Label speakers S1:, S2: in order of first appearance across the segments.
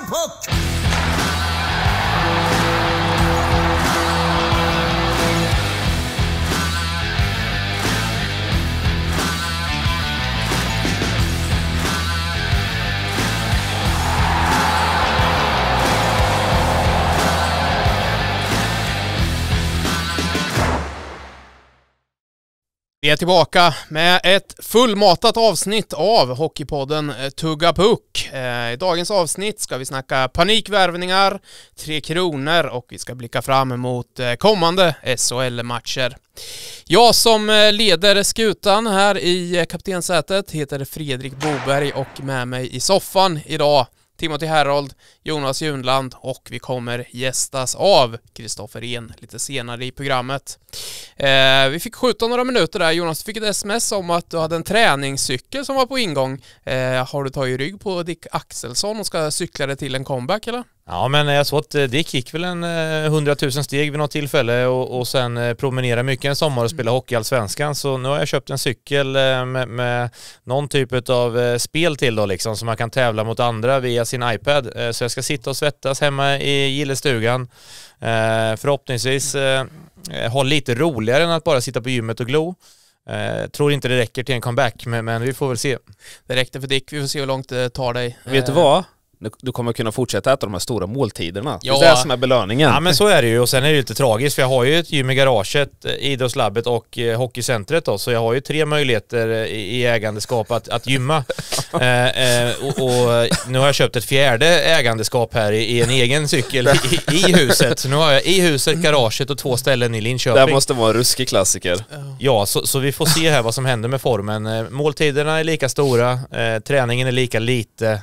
S1: book.
S2: Vi är tillbaka med ett fullmatat avsnitt av Hockeypodden eh, Tugga Puck. Eh, I dagens avsnitt ska vi snacka panikvärvningar, Tre Kronor och vi ska blicka fram emot eh, kommande SHL-matcher. Jag som leder skutan här i kaptensätet heter Fredrik Boberg och med mig i soffan idag Timothy Herold, Jonas Junland och vi kommer gästas av Kristoffer En lite senare i programmet. Eh, vi fick skjuta några minuter där. Jonas, du fick ett sms om att du hade en träningscykel som var på ingång. Eh, har du tagit rygg på Dick Axelsson och ska cykla dig till en comeback eller?
S3: Ja, men jag såg att eh, Dick gick väl en eh, hundratusen steg vid något tillfälle och, och sen eh, promenerade mycket en sommar och mm. spelade hockey i allsvenskan. Så nu har jag köpt en cykel med, med någon typ av spel till då liksom, så man kan tävla mot andra via sin iPad. Så jag ska sitta och svettas hemma i gillestugan. Förhoppningsvis ha lite roligare än att bara sitta på gymmet och glo. Eh, tror inte det räcker till en comeback, men, men, vi får väl se. Det räckte för Dick, vi får se hur långt det tar dig. Vet du vad?
S4: du kommer kunna fortsätta äta de här stora måltiderna. Ja. Det är det som är belöningen. Ja men så
S3: är det ju och sen är det ju lite tragiskt för jag har ju ett gym i garaget, eh, idrottslabbet och eh, hockeycentret då, så jag har ju tre möjligheter eh, i, ägandeskap att, att gymma. eh, eh, och, och, nu har jag köpt ett fjärde ägandeskap här i, i en egen cykel i, i, huset. Så nu har jag i huset, garaget och två ställen i Linköping. Det här måste
S4: vara en ruskig klassiker.
S3: Ja, så, så, vi får se här vad som händer med formen. Måltiderna är lika stora, träningen är lika lite.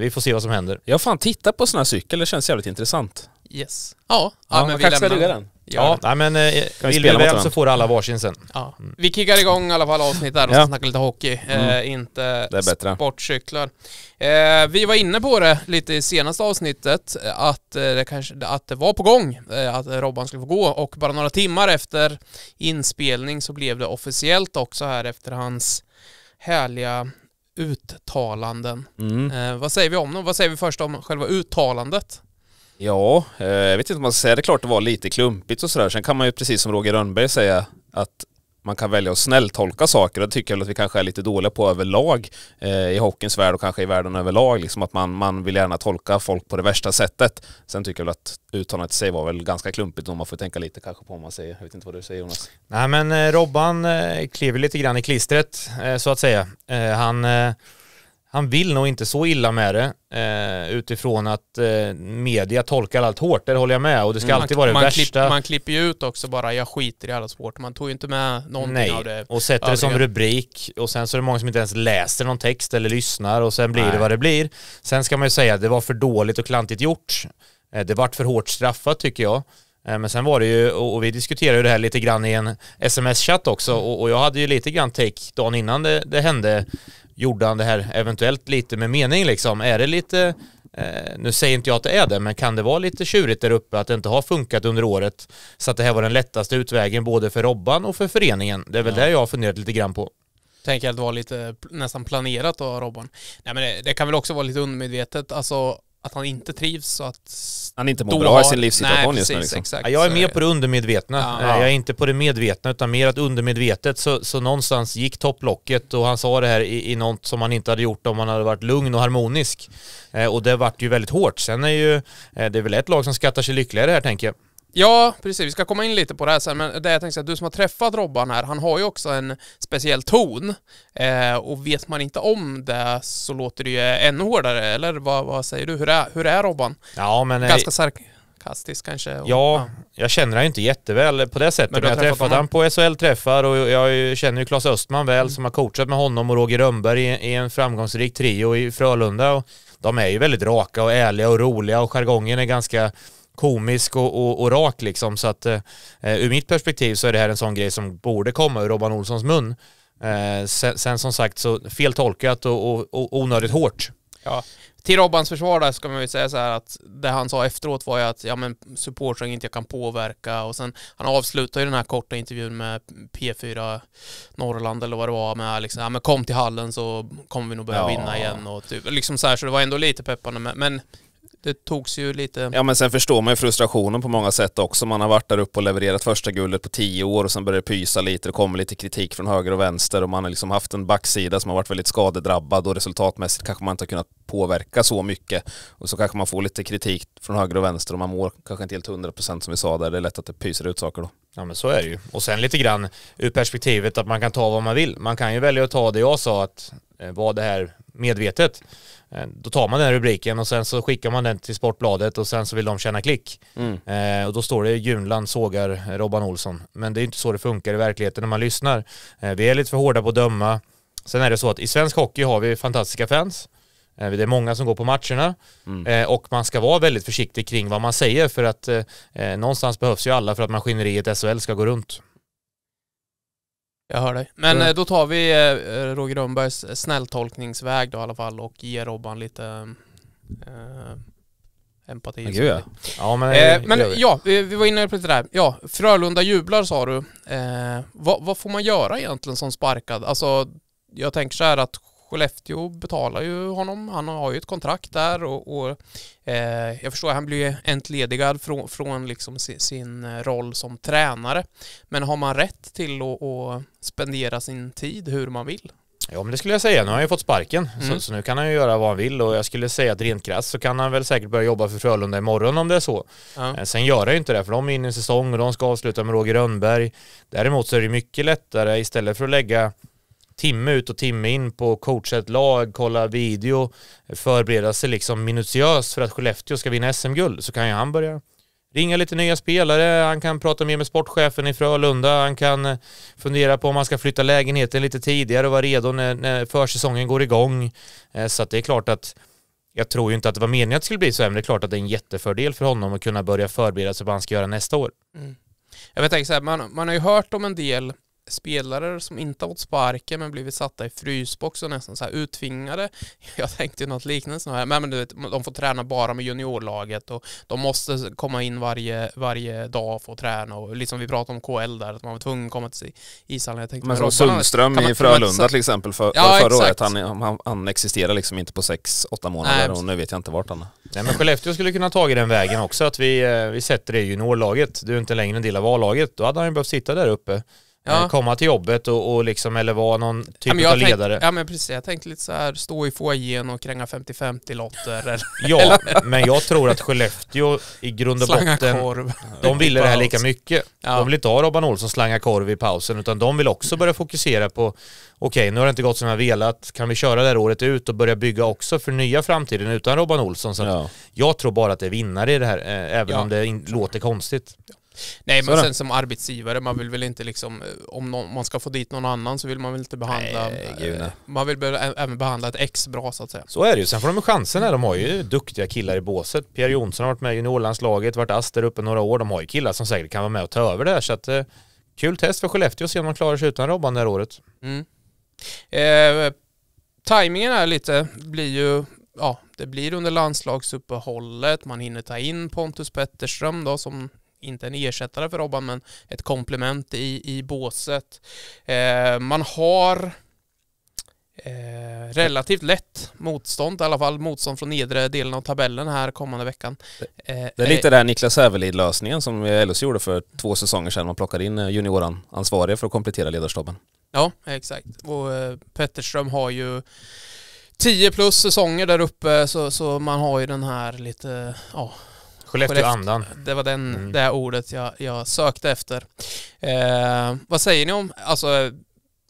S3: vi får se vad som händer händer. Jag har fan tittat på sådana här cykel, det känns jävligt intressant.
S2: Yes. Ja, ja, ja men vi kanske den. Ja,
S3: nej men eh, vill vi väl så får alla varsin sen.
S2: Ja. Mm. Vi kickar igång i alla fall avsnitt där och ja. snackar lite hockey, mm. eh, inte sportcyklar. Eh, vi var inne på det lite i senaste avsnittet, att, eh, det, kanske, att det var på gång eh, att Robban skulle få gå och bara några timmar efter inspelning så blev det officiellt också här efter hans härliga uttalanden. Mm. Eh, vad säger vi om dem? Vad säger vi först om själva uttalandet?
S4: Ja, eh, jag vet inte om man ska säga det. är klart det var lite klumpigt och sådär. Sen kan man ju precis som Roger Rönnberg säga att man kan välja att snälltolka saker. Det tycker jag att vi kanske är lite dåliga på överlag eh, i hockeyns värld och kanske i världen överlag. Liksom att man, man vill gärna tolka folk på det värsta sättet. Sen tycker jag väl att uttalandet i sig var väl ganska klumpigt om man får tänka lite kanske på vad man säger. Jag vet inte vad du säger Jonas?
S3: Nej men eh, Robban eh, klev lite grann i klistret eh, så att säga. Eh, han eh, han vill nog inte så illa med det eh, utifrån att eh, media tolkar allt hårt, där håller jag med och det ska man, mm. alltid vara det man värsta. Klipp, man
S2: klipper ju ut också bara jag skiter i alla sport, man tog ju inte med någonting Nej, av det. och sätter det som
S3: rubrik och sen så är det många som inte ens läser någon text eller lyssnar och sen blir Nej. det vad det blir. Sen ska man ju säga att det var för dåligt och klantigt gjort. Eh, det vart för hårt straffat tycker jag. Eh, men sen var det ju, och vi diskuterade ju det här lite grann i en sms-chatt också, och jag hade ju lite grann take dagen innan det, det hände, gjorde han det här eventuellt lite med mening liksom? Är det lite, eh, nu säger inte jag att det är det, men kan det vara lite tjurigt där uppe att det inte har funkat under året? Så att det här var den lättaste utvägen både för Robban och för föreningen. Det är väl ja. det jag har funderat lite grann på.
S2: Tänker att det var lite nästan planerat av Robban. Nej men det, det, kan väl också vara lite undermedvetet, alltså att han inte trivs och att... Han inte mår
S4: bra i sin livssituation Nej, just nu. Liksom. Exakt, jag
S2: är
S3: mer på det undermedvetna. Ja. Eh, jag är inte på det medvetna utan mer att undermedvetet så, så någonstans gick topplocket och han sa det här i, i något som han inte hade gjort om han hade varit lugn och harmonisk. Eh, och det vart ju väldigt hårt. Sen är ju, eh, det är väl ett lag som skattar sig lyckligare här tänker jag.
S2: Ja, precis. Vi ska komma in lite på det här sen, men det jag tänkte säga, du som har träffat Robban här, han har ju också en speciell ton. Eh, och vet man inte om det så låter det ju ännu hårdare, eller vad, vad säger du? Hur är, hur är Robban?
S3: Ja, men... Eh, ganska
S2: sarkastisk kanske? Och, ja, ja,
S3: jag känner han ju inte jätteväl på det sättet, men, men jag har träffat honom. på SHL-träffar och jag känner ju Claes Östman väl mm. som har coachat med honom och Roger Rönnberg i, i, en framgångsrik trio i Frölunda. Och de är ju väldigt raka och ärliga och roliga och jargongen är ganska komisk och, och, och rak liksom. Så att eh, ur mitt perspektiv så är det här en sån grej som borde komma ur Robban Olssons mun. Eh, sen, sen, som sagt så feltolkat och, och, och onödigt hårt.
S2: Ja. Till Robbans försvar där ska man ju säga så här att det han sa efteråt var ju att ja men supportrar inte jag kan påverka och sen han avslutar ju den här korta intervjun med P4 Norrland eller vad det var med liksom, ja men kom till hallen så kommer vi nog börja ja. vinna igen och typ liksom så här så det var ändå lite peppande men, men det togs ju lite... Ja
S4: men sen förstår man ju frustrationen på många sätt också. Man har varit där uppe och levererat första guldet på tio år och sen börjar det pysa lite. Det kommer lite kritik från höger och vänster och man har liksom haft en backsida som har varit väldigt skadedrabbad och resultatmässigt kanske man inte har kunnat påverka så mycket. Och så kanske man får lite kritik från höger och vänster och man mår kanske inte helt hundra procent som vi sa där. Det är lätt att det pyser ut saker då.
S3: Ja men så är det ju. Och sen lite grann ur perspektivet att man kan ta vad man vill. Man kan ju välja att ta det jag sa att eh, var det här medvetet? Eh, då tar man den rubriken och sen så skickar man den till Sportbladet och sen så vill de tjäna klick. Mm. Eh, och då står det Junland sågar Robban Olsson. Men det är inte så det funkar i verkligheten när man lyssnar. Eh, vi är lite för hårda på att döma. Sen är det så att i svensk hockey har vi fantastiska fans. det är många som går på matcherna mm. och man ska vara väldigt försiktig kring vad man säger för att någonstans behövs ju alla för att maskineriet SHL ska gå runt.
S2: Jag hör dig. Men mm. då tar vi eh, Roger Rönnbergs snälltolkningsväg då i alla fall och ger Robban lite eh, empati. Men gud, ja. ja, men, eh, men ja, vi, vi var inne på det där. Ja, Frölunda jublar sa du. Eh, vad, vad, får man göra egentligen som sparkad? Alltså, jag tänker så här att Skellefteå betalar ju honom. Han har ju ett kontrakt där och, och eh, jag förstår att han blir entledigad från, från liksom sin, sin roll som tränare. Men har man rätt till att, att spendera sin tid hur man vill?
S3: Ja men det skulle jag säga, nu har han ju fått sparken mm. så, så, nu kan han ju göra vad han vill och jag skulle säga att rent krasst så kan han väl säkert börja jobba för Frölunda imorgon om det är så. Ja. Eh, sen gör han ju inte det för de är inne i en säsong och de ska avsluta med Roger Rönnberg. Däremot så är det mycket lättare istället för att lägga timme ut och timme in på att coacha ett lag, kolla video, förbereda sig liksom minutiöst för att Skellefteå ska vinna SM-guld så kan ju han börja ringa lite nya spelare, han kan prata mer med sportchefen i Frölunda, han kan eh, fundera på om han ska flytta lägenheten lite tidigare och vara redo när, när försäsongen går igång. Eh, så att det är klart att jag tror ju inte att det var meningen att det skulle bli så, men det är klart att det är en jättefördel för honom att kunna börja förbereda sig på vad han ska göra nästa år.
S2: Mm. Jag vet inte, man, man har ju hört om en del spelare som inte har fått sparken men blivit satta i frysbox och nästan så här uttvingade. Jag tänkte något liknande så här, men du vet, de får träna bara med juniorlaget och de måste komma in varje, varje dag och få träna och liksom vi pratade om KL där, att man var tvungen att komma till ishallen. Jag tänkte, men som Sundström i Frölunda
S4: till exempel för, ja, förra exakt. året, han, han, han existerar liksom inte på sex, åtta månader Nej, och nu vet jag inte vart han är.
S3: Nej men Skellefteå skulle kunna ta i den vägen också, att vi, eh, vi sätter det i juniorlaget, du är inte längre en del av A-laget, då hade han ju behövt sitta där uppe. Ja. Eh, komma till jobbet och, och liksom, eller vara någon typ ja, av ledare. ja
S2: men precis, jag tänkte lite så här, stå i foajén och kränga 50-50 lotter eller, Ja, men jag tror
S3: att Skellefteå i grund och slanga botten, korv. de ville det här lika mycket. Ja. De vill inte ha Robban Olsson slanga korv i pausen, utan de vill också börja fokusera på, okej okay, nu har det inte gått som jag velat, kan vi köra det här året ut och börja bygga också för nya framtiden utan Robban Olsson? Så ja. jag tror bara att det är vinnare i det här, eh, även om det låter konstigt. Nej, men Sådär. sen som
S2: arbetsgivare, man vill väl inte liksom, eh, om någon, man ska få dit någon annan så vill man väl inte behandla, nej, gud, nej. Eh, man vill be, även behandla ett ex bra så att säga. Så
S3: är det ju, sen får de ju chansen här, de har ju duktiga killar i båset. Pierre Jonsson har varit med i juniorlandslaget, varit ass där uppe några år, de har ju killar som säkert kan vara med och ta över det här så att eh, kul test för Skellefteå att se om de klarar sig utan Robban det här året. Mm.
S2: Eh, tajmingen här lite blir ju ja, det blir under landslagsuppehållet, man hinner ta in Pontus Petterström då som inte en ersättare för Robban, men ett komplement i, i båset. Eh, man har
S3: Eh, relativt
S2: lätt motstånd, i alla fall motstånd från nedre delen av tabellen här kommande veckan. Eh, det är lite eh,
S4: den här Niklas Hävelid-lösningen som LHC gjorde för två säsonger sedan. Man plockade in eh, junioran ansvariga för att komplettera ledarstaben.
S2: Ja, exakt. Och eh, Petterström har ju 10 plus säsonger där uppe så, så man har ju den här lite, ja, Skellefteåandan. Det var den, mm. det ordet jag, jag sökte efter. Eh, vad säger ni om, alltså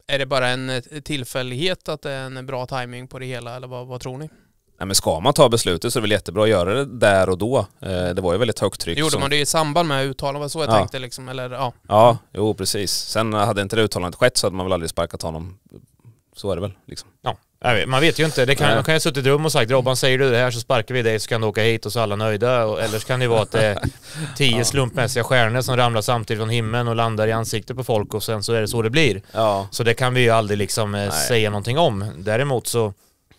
S2: är det bara en eh, tillfällighet att det är en bra timing på det hela eller vad, vad tror ni?
S4: Nej, men ska man ta beslutet så är det väl jättebra att göra det där och då. Eh, det var ju väldigt högt tryck. Gjorde som... man
S2: det i samband med uttalandet? var så jag ja. tänkte liksom, eller ja.
S4: Ja, jo precis. Sen hade inte det uttalandet skett så hade man väl aldrig sparkat honom. Så är det väl liksom. Ja.
S3: Vet, man vet ju inte. Det kan, Nej. de kan ju ha suttit i ett rum och sagt Robban säger du det här så sparkar vi dig så kan du åka hit och så är alla nöjda. Och, eller så kan det ju vara att det är tio ja. slumpmässiga stjärnor som ramlar samtidigt från himlen och landar i ansiktet på folk och sen så är det så det blir. Ja. Så det kan vi ju aldrig liksom eh, Nej. säga någonting om. Däremot så,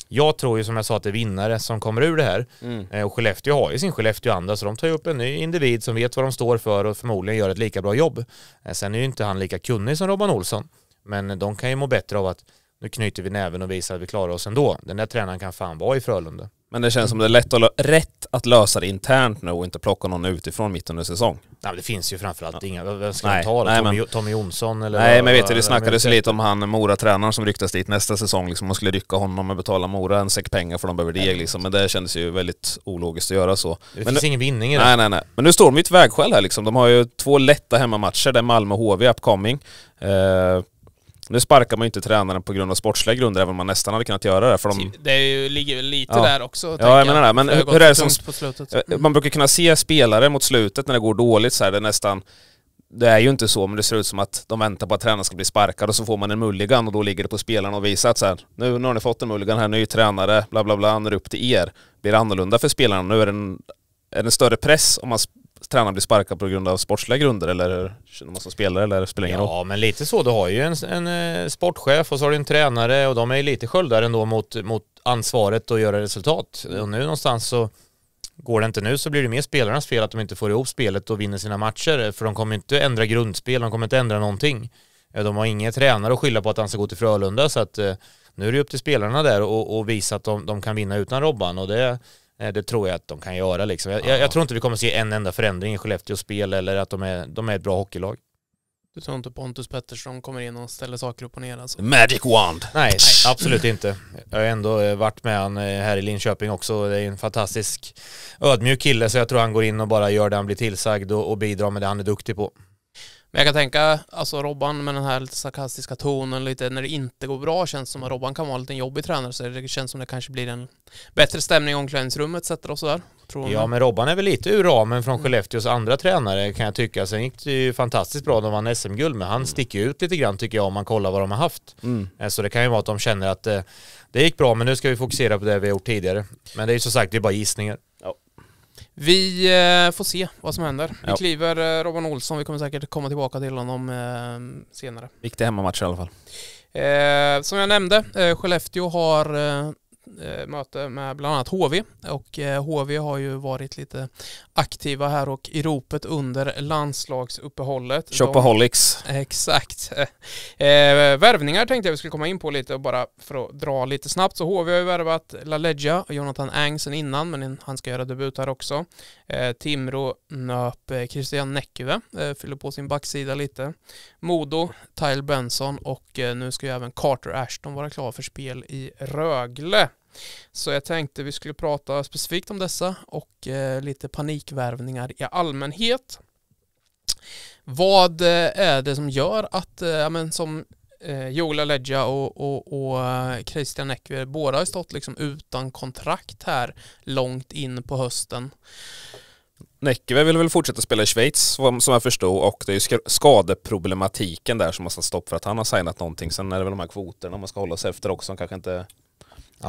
S3: jag tror ju som jag sa att det är vinnare som kommer ur det här. Mm. Eh, och Skellefteå har ju sin Skellefteå-anda så de tar ju upp en ny individ som vet vad de står för och förmodligen gör ett lika bra jobb. Eh, sen är ju inte han lika kunnig som Robban Olsson. Men de kan ju må bättre av att nu knyter vi näven och visar att vi klarar oss ändå. Den där tränaren kan fan vara i Frölunda. Men det känns som det är lätt
S4: att rätt att lösa det internt nu och inte plocka någon utifrån mitt under säsong.
S3: Nej, det finns ju framförallt ja. inga. Vem ska nej, ta då? Nej, Tommy, men, Tommy Jonsson eller? Nej, vad, men vet du, det snackades lite
S4: om han Mora-tränaren som ryktas dit nästa säsong liksom. Man skulle rycka honom och betala Mora en säck pengar för de behöver deg liksom. Men det kändes ju väldigt ologiskt att göra så. Det men finns nu, ingen vinning i det. Nej, nej, nej. Men nu står de vid ett vägskäl här liksom. De har ju två lätta hemmamatcher. Det är Malmö-HV upcoming. Eh, nu sparkar man ju inte tränaren på grund av sportsliga grunder, även om man nästan hade kunnat göra det. För de... Det ju, ligger ju lite ja. där också. Ja, jag menar det. Men hur, är det som... Eh, mm. Man brukar kunna se spelare mot slutet när det går dåligt så här, det är nästan det är ju inte så, men det ser ut som att de väntar på att tränaren ska bli sparkad och så får man en mulligan och då ligger det på spelarna och visar att så här, nu, nu har ni fått en mulligan här, ny tränare, bla bla bla, nu är det upp till er. Blir det annorlunda för spelarna? Nu är det en, är det en större press om man tränaren blir sparkad på grund av sportsliga grunder
S3: eller känner man som spelare eller spelar ingen roll? Ja, men lite så. Du har ju en, en eh, sportchef och så har du en tränare och de är ju lite sköldare ändå mot, mot ansvaret att göra resultat. Och nu någonstans så Går det inte nu så blir det mer spelarnas fel att de inte får ihop spelet och vinner sina matcher. För de kommer inte ändra grundspel, de kommer inte ändra någonting. Eh, de har ingen tränare att skylla på att han ska gå till Frölunda så att eh, nu är det upp till spelarna där och, och visa att de, de kan vinna utan Robban och det Eh, det tror jag att de kan göra liksom. Jag, ja. jag, tror inte vi kommer se en enda förändring i Skellefteås spel eller att de är, de är ett bra hockeylag.
S2: Du tror inte Pontus Pettersson kommer in och ställer saker upp och ner alltså? Magic wand!
S3: Nej, nej, absolut inte. Jag har ändå eh, varit med han eh, här i Linköping också. Det är en fantastisk ödmjuk kille så jag tror han går in och bara gör det han blir tillsagd och, och bidrar med det han är duktig på.
S2: Men jag kan tänka, alltså Robban med den här lite sarkastiska tonen, lite när det inte går bra känns som att Robban kan vara en liten jobbig tränare så det känns som det kanske blir en bättre stämning i omklädningsrummet etc. och sådär. Ja men
S3: Robban är väl lite ur ramen från mm. Skellefteås andra tränare kan jag tycka. Sen gick det ju fantastiskt bra, de vann SM-guld men han mm. sticker ut lite grann tycker jag om man kollar vad de har haft. Mm. Eh, så det kan ju vara att de känner att eh, det gick bra men nu ska vi fokusera på det vi har gjort tidigare. Men det är ju som sagt, det är bara gissningar.
S2: Vi eh, får se vad som händer. Vi ja. kliver eh, Robban Olsson, vi kommer säkert komma tillbaka till honom eh, senare.
S4: Viktig hemmamatch i alla fall.
S2: som jag nämnde, Skellefteå har Eh, möte med bland annat HV och HV eh, har ju varit lite aktiva här och i ropet under landslagsuppehållet. Shopaholics. De, exakt. Eh, värvningar tänkte jag vi skulle komma in på lite och bara för att dra lite snabbt så HV har ju värvat LaLeggia och Jonathan Ang sen innan men han ska göra debut här också. Timrå nöp Christian Näckyvä, fyller på sin backsida lite. Modo, Tyle Benson och nu ska ju även Carter Ashton vara klar för spel i Rögle. Så jag tänkte vi skulle prata specifikt om dessa och eh, lite panikvärvningar i allmänhet. Vad eh, är det som gör att, eh, ja, men som eh, Joel Aledja och, och, och Christian Eckve, båda har stått liksom utan kontrakt här långt in på hösten.
S4: Näckve vill väl fortsätta spela i Schweiz som jag förstod och det är ju skadeproblematiken där som har satt stopp för att han har signat någonting. Sen är det väl de här kvoterna man ska hålla sig efter också som kanske inte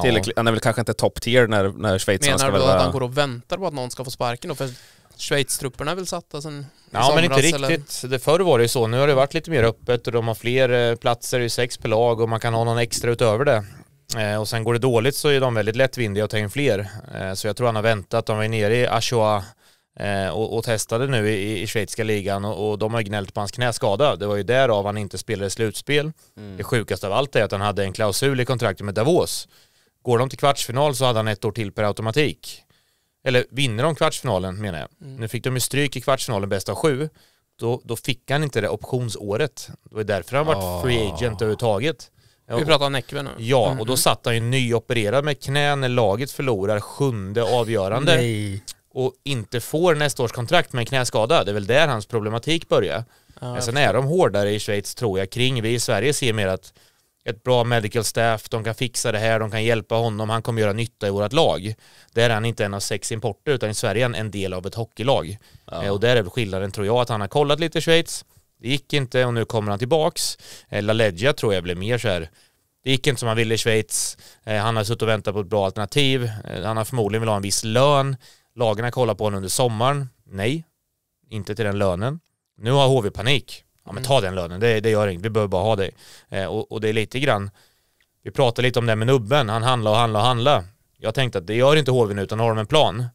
S4: Tillräckligt, han är väl kanske inte top tier när, när schweizarna ska Menar du väl, att
S2: han går och väntar på att någon ska få sparken då? För Schweiz-trupperna är väl satta sen Ja men inte riktigt.
S3: Eller? Förr var det ju så. Nu har det varit lite mer öppet och de har fler eh, platser, i sex per lag och man kan ha någon extra utöver det. Eh, och sen går det dåligt så är de väldigt lättvindiga att ta in fler. Eh, så jag tror han har väntat. De var ju nere i Ashoa och, och, testade nu i, i schweiziska ligan och, och, de har gnällt på hans knäskada. Det var ju därav han inte spelade slutspel. Mm. Det sjukaste av allt är att han hade en klausul i kontraktet med Davos Går de till kvartsfinal så hade han ett år till per automatik. Eller vinner de kvartsfinalen menar jag. Mm. Nu fick de ju stryk i kvartsfinalen bäst av sju. Då, då fick han inte det optionsåret. Det var därför han oh. varit ah. free agent överhuvudtaget. Vi pratar om Näckve nu. Ja, mm -hmm. och då satt han ju nyopererad med knä när laget förlorar sjunde avgörande. Nej. Och inte får nästa års kontrakt med en knäskada. Det är väl där hans problematik börjar. Ja, Men sen är de hårdare i Schweiz tror jag kring. Vi i Sverige ser mer att ett bra medical staff, de kan fixa det här, de kan hjälpa honom, han kommer göra nytta i vårt lag. Där är han inte en av sex importer, utan i Sverige är han en del av ett hockeylag. Ja. Eh, och där är skillnaden, tror jag, att han har kollat lite Schweiz, det gick inte och nu kommer han tillbaks. Eh, LaLeggia tror jag blev mer så här, det gick inte som han ville i Schweiz, eh, han har suttit och väntat på ett bra alternativ, han har förmodligen velat ha en viss lön, lagarna kollar på honom under sommaren, nej, inte till den lönen. Nu har HV panik. Ja men mm. ta den lönen, det, det gör inget, vi behöver bara ha dig. Eh, och, och, det är lite grann, vi pratade lite om det med Nubben, han handla och handla och handla. Jag tänkte att det gör inte HV nu utan har de en plan.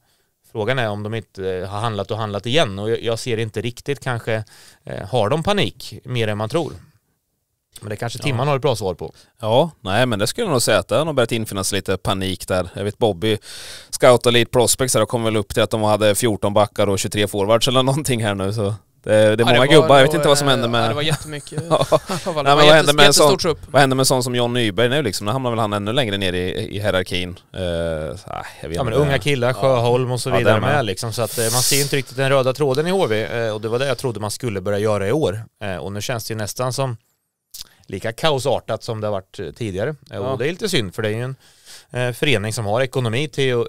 S3: Frågan är om de inte eh, har handlat och handlat igen och jag, ser inte riktigt kanske, eh, har de panik mer än man tror? Men det kanske Timman ja. har ett bra svar på. Ja,
S4: nej men det skulle jag nog säga att det har nog börjat infinna sig lite panik där. Jag vet Bobby scoutade lite prospects här och kom väl upp till att de hade 14 backar och 23 forwards eller någonting här nu så. Det, eh, det är ja, många det var, gubbar, jag vet inte vad som hände med... Ja, det var jättemycket. ja. Nej, men vad, hände med en sån, trupp. vad hände med en sån som John Nyberg nu liksom? Nu hamnar väl han ännu längre ner i, i hierarkin. Uh, jag vet ja men det. unga killar, Sjöholm och så vidare ja, med. med liksom. Så att eh, man ser
S3: inte riktigt den röda tråden i HV uh, och det var det jag trodde man skulle börja göra i år. Uh, och nu känns det ju nästan som lika kaosartat som det har varit tidigare. Och det är lite synd för det är ju en förening som har ekonomi till att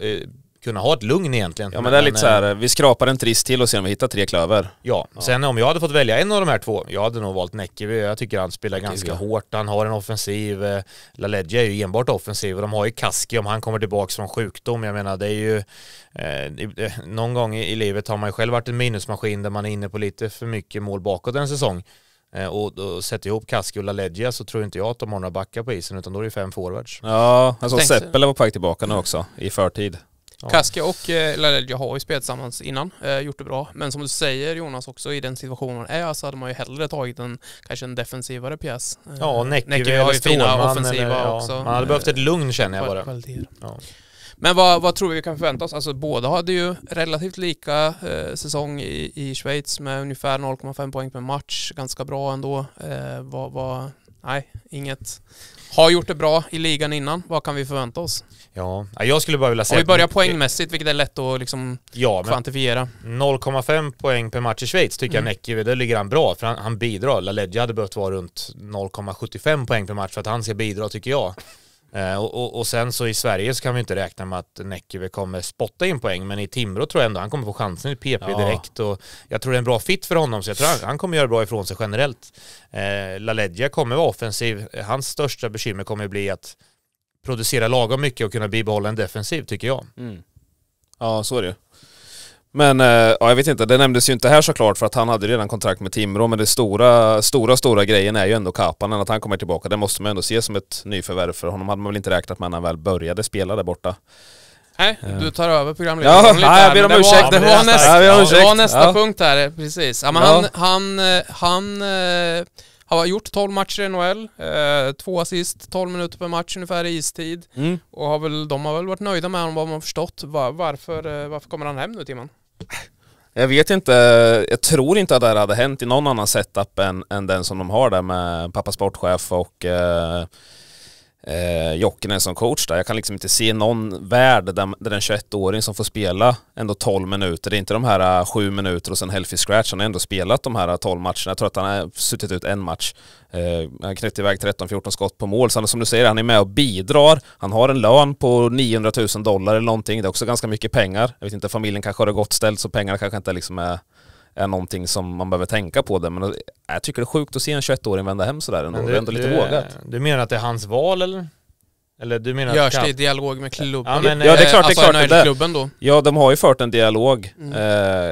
S3: kunna ha ett lugn egentligen. Ja men, men det är lite så här, eh,
S4: vi skrapar en triss till och ser om vi hittar tre klöver. Ja.
S3: ja. sen om jag hade fått välja en av de här två, jag hade nog valt Näckeby. Jag tycker han spelar ganska hårt, han har en offensiv, eh, Laledja är ju enbart offensiv och de har ju Kaski om han kommer tillbaka från sjukdom. Jag menar det är ju, eh, eh någon gång i livet har man ju själv varit en minusmaskin där man är inne på lite för mycket mål bakåt en säsong. Och, och sätter ihop Kaski och Laledja så tror inte jag att de har några backar på isen utan då är det ju fem forwards. Ja, alltså
S4: Seppel var på väg tillbaka nu också i förtid.
S2: Ja. och eh, har ju spelat tillsammans innan, eh, gjort det bra. Men som du säger Jonas också, i den situationen är så hade man ju hellre tagit en, kanske en defensivare pjäs. Eh, ja, Näcke har ju fina offensiva eller, eh, ja, också. Man hade behövt ett lugn känner jag bara. Ja. Men vad, vad, tror vi vi kan förvänta oss? Alltså båda hade ju relativt lika säsong i, i Schweiz med ungefär 0,5 poäng per match, ganska bra ändå. vad, vad, nej, inget har gjort det bra i ligan innan. Vad kan vi förvänta oss?
S3: Ja, jag skulle bara vilja säga... Om vi börjar poängmässigt,
S2: vilket är lätt att liksom ja,
S3: kvantifiera. 0,5 poäng per match i Schweiz tycker mm. jag Näcke, där ligger han bra. För han, han bidrar. LaLeggia hade behövt vara runt 0,75 poäng per match för att han ska bidra, tycker jag. Eh, och, och, och, sen så i Sverige så kan vi inte räkna med att Näckyve kommer spotta in poäng, men i Timrå tror jag ändå han kommer få chansen i PP ja. direkt och jag tror det är en bra fit för honom, så jag tror han, han kommer göra bra ifrån sig generellt. Eh, Laledja kommer vara offensiv, hans största bekymmer kommer bli att producera lagom mycket och kunna bibehålla en defensiv tycker jag. Mm. Ja, så är det
S4: men eh, ja, jag vet inte, det nämndes ju inte här såklart för att han hade redan kontrakt med Timrå men det stora, stora, stora grejen är ju ändå Kapanen, att han kommer tillbaka. Det måste man ändå se som ett nyförvärv för honom hade man väl inte räknat med när han väl började spela där borta.
S2: Nej, eh. du tar över programledaren ja, lite nej, jag ber om ursäkt. Det var, nästa, ja, det var nästa ja. punkt här, precis. Ja, men han, han, eh, han han har gjort 12 matcher i NHL, eh, två assist, 12 minuter per match ungefär i istid. Mm. Och har väl, de har väl varit nöjda med honom vad man förstått. Var, varför, eh, varför kommer han hem nu Timman?
S4: Jag vet inte, jag tror inte att det här hade hänt i någon annan setup än, än den som de har där med pappa sportchef och eh, eh, Jokinen som coach där. Jag kan liksom inte se någon värld där, där den 21-åring som får spela ändå 12 minuter, det är inte de här 7 eh, minuter och sen healthy scratch, han har ändå spelat de här 12 eh, matcherna. Jag tror att han har suttit ut en match. Eh, han knöt iväg 13-14 skott på mål, så han, som du säger, han är med och bidrar. Han har en lön på 900 000 dollar eller någonting, det är också ganska mycket pengar. Jag vet inte, familjen kanske har det gott ställt så pengarna kanske inte liksom är är någonting som man behöver tänka på det. Men jag tycker det är sjukt att se en 21-åring vända hem sådär ändå. Du, det är ändå lite du, vågat.
S3: Du menar att det är hans val eller? Eller du menar Görs det i dialog med klubben? Ja, men, ja det är eh, klart, alltså, det är alltså, klart. Det. klubben då?
S4: Ja, de har ju fört en dialog, mm.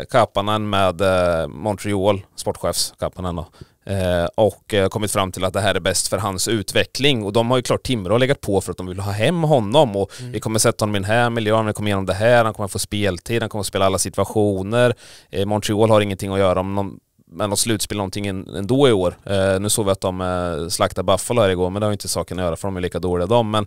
S4: eh, Kapanen med eh, Montreal, sportchefs Kapanen då, Eh, och eh, kommit fram till att det här är bäst för hans utveckling. Och de har ju klart Timrå legat på för att de vill ha hem honom och mm. vi kommer sätta honom i den här miljön, han kommer igenom det här, han kommer få speltid, han kommer spela alla situationer. Eh, Montreal har ingenting att göra om någon men de slutspel någonting ändå i år. Eh, nu såg vi att de slaktade Buffalo här igår, men det har ju inte saken att göra för de är lika dåliga de. Men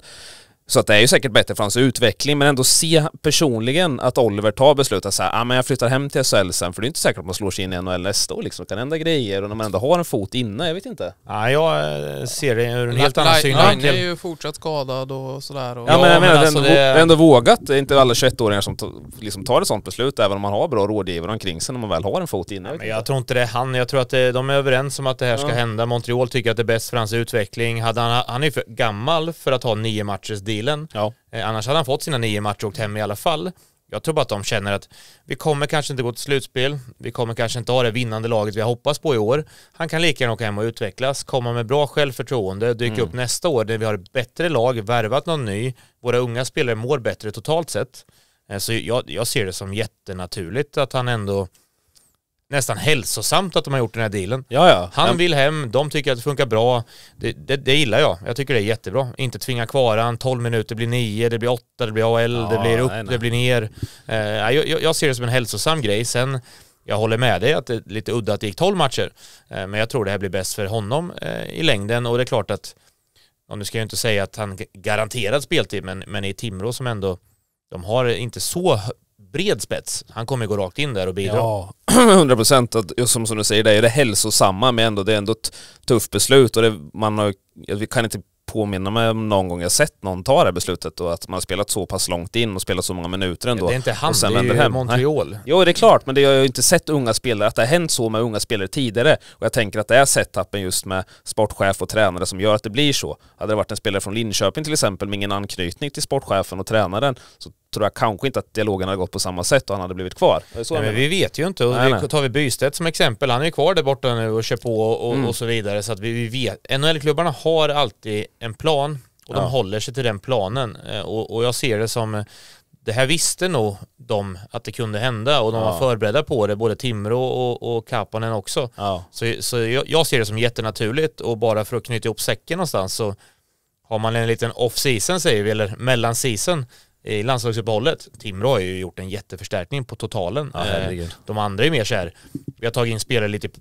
S4: så att det är ju säkert bättre för hans utveckling, men ändå se personligen att Oliver tar beslutet så här, ah, men jag flyttar hem till SHL sen, för det är inte säkert att man slår sig in i NHL nästa år liksom. Det kan hända grejer och när man ändå har en fot inne, jag vet inte. Ja, jag eh, ser det ur en helt annan synvinkel. är
S2: ju fortsatt skadad och sådär. Och... Ja, men jag menar, men alltså, det är ändå,
S4: vågat. Det är inte alla 21-åringar som liksom tar ett sånt beslut, även om man har bra rådgivare omkring sig när man väl har en fot inne. Ja, men
S3: jag tror inte det är han. Jag tror att de är överens om att det här ska ja. hända. Montreal tycker att det är bäst för hans utveckling. han är ju för gammal för att ha nio matchers del bilen. Ja. Eh, annars hade han fått sina nio matcher och åkt hem i alla fall. Jag tror bara att de känner att vi kommer kanske inte gå till slutspel, vi kommer kanske inte ha det vinnande laget vi har hoppats på i år. Han kan lika gärna åka hem och utvecklas, komma med bra självförtroende, dyka mm. upp nästa år när vi har ett bättre lag, värvat någon ny, våra unga spelare mår bättre totalt sett. Eh, så jag, jag ser det som jättenaturligt att han ändå nästan hälsosamt att de har gjort den här dealen. Ja, ja. Han vill hem, de tycker att det funkar bra. Det, det, det gillar jag. Jag tycker det är jättebra. Inte tvinga kvar han, 12 minuter blir 9, det blir 8, det blir AL, ja, det blir upp, nej, nej. det blir ner. Eh, jag, jag, ser det som en hälsosam grej. Sen, jag håller med dig att det är lite udda att det gick 12 matcher. Eh, men jag tror det här blir bäst för honom eh, i längden och det är klart att, och nu ska jag inte säga att han garanterat speltid, men, men i Timrå som ändå, de har inte så bred spets. Han kommer ju gå rakt in där och bidra. Ja,
S4: 100 procent. Som, som du säger, det är det hälsosamma men ändå, det är ändå ett tufft beslut och det, man har, vi kan inte påminna mig om någon gång jag sett någon ta det här beslutet och att man har spelat så pass långt in och spelat så många minuter ändå. det är inte han, och sen det är ju hem. Montreal. Jo det är klart, men det har ju inte sett unga spelare, att det har hänt så med unga spelare tidigare. Och jag tänker att det är setupen just med sportchef och tränare som gör att det blir så. Hade det varit en spelare från Linköping till exempel med ingen anknytning till sportchefen och tränaren så tror jag kanske inte att dialogen hade gått på samma sätt och han hade blivit kvar. Nej, men vi vet
S3: ju inte. Och nej, nej. Tar vi Bystedt som exempel, han är ju kvar där borta nu och kör på och, mm. och så vidare. Så att vi, vi vet. NHL-klubbarna har alltid en plan och ja. de håller sig till den planen. Eh, och, och jag ser det som eh, det här visste nog de att det kunde hända och de ja. var förberedda på det, både Timrå och, och Kapanen också. Ja. Så, så jag, jag, ser det som jättenaturligt och bara för att knyta ihop säcken någonstans så har man en liten off-season säger vi, eller mellan-season, i landslagsuppehållet. Timrå har ju gjort en jätteförstärkning på totalen. Ja, eh, de andra är mer så här, vi har tagit in spelare lite i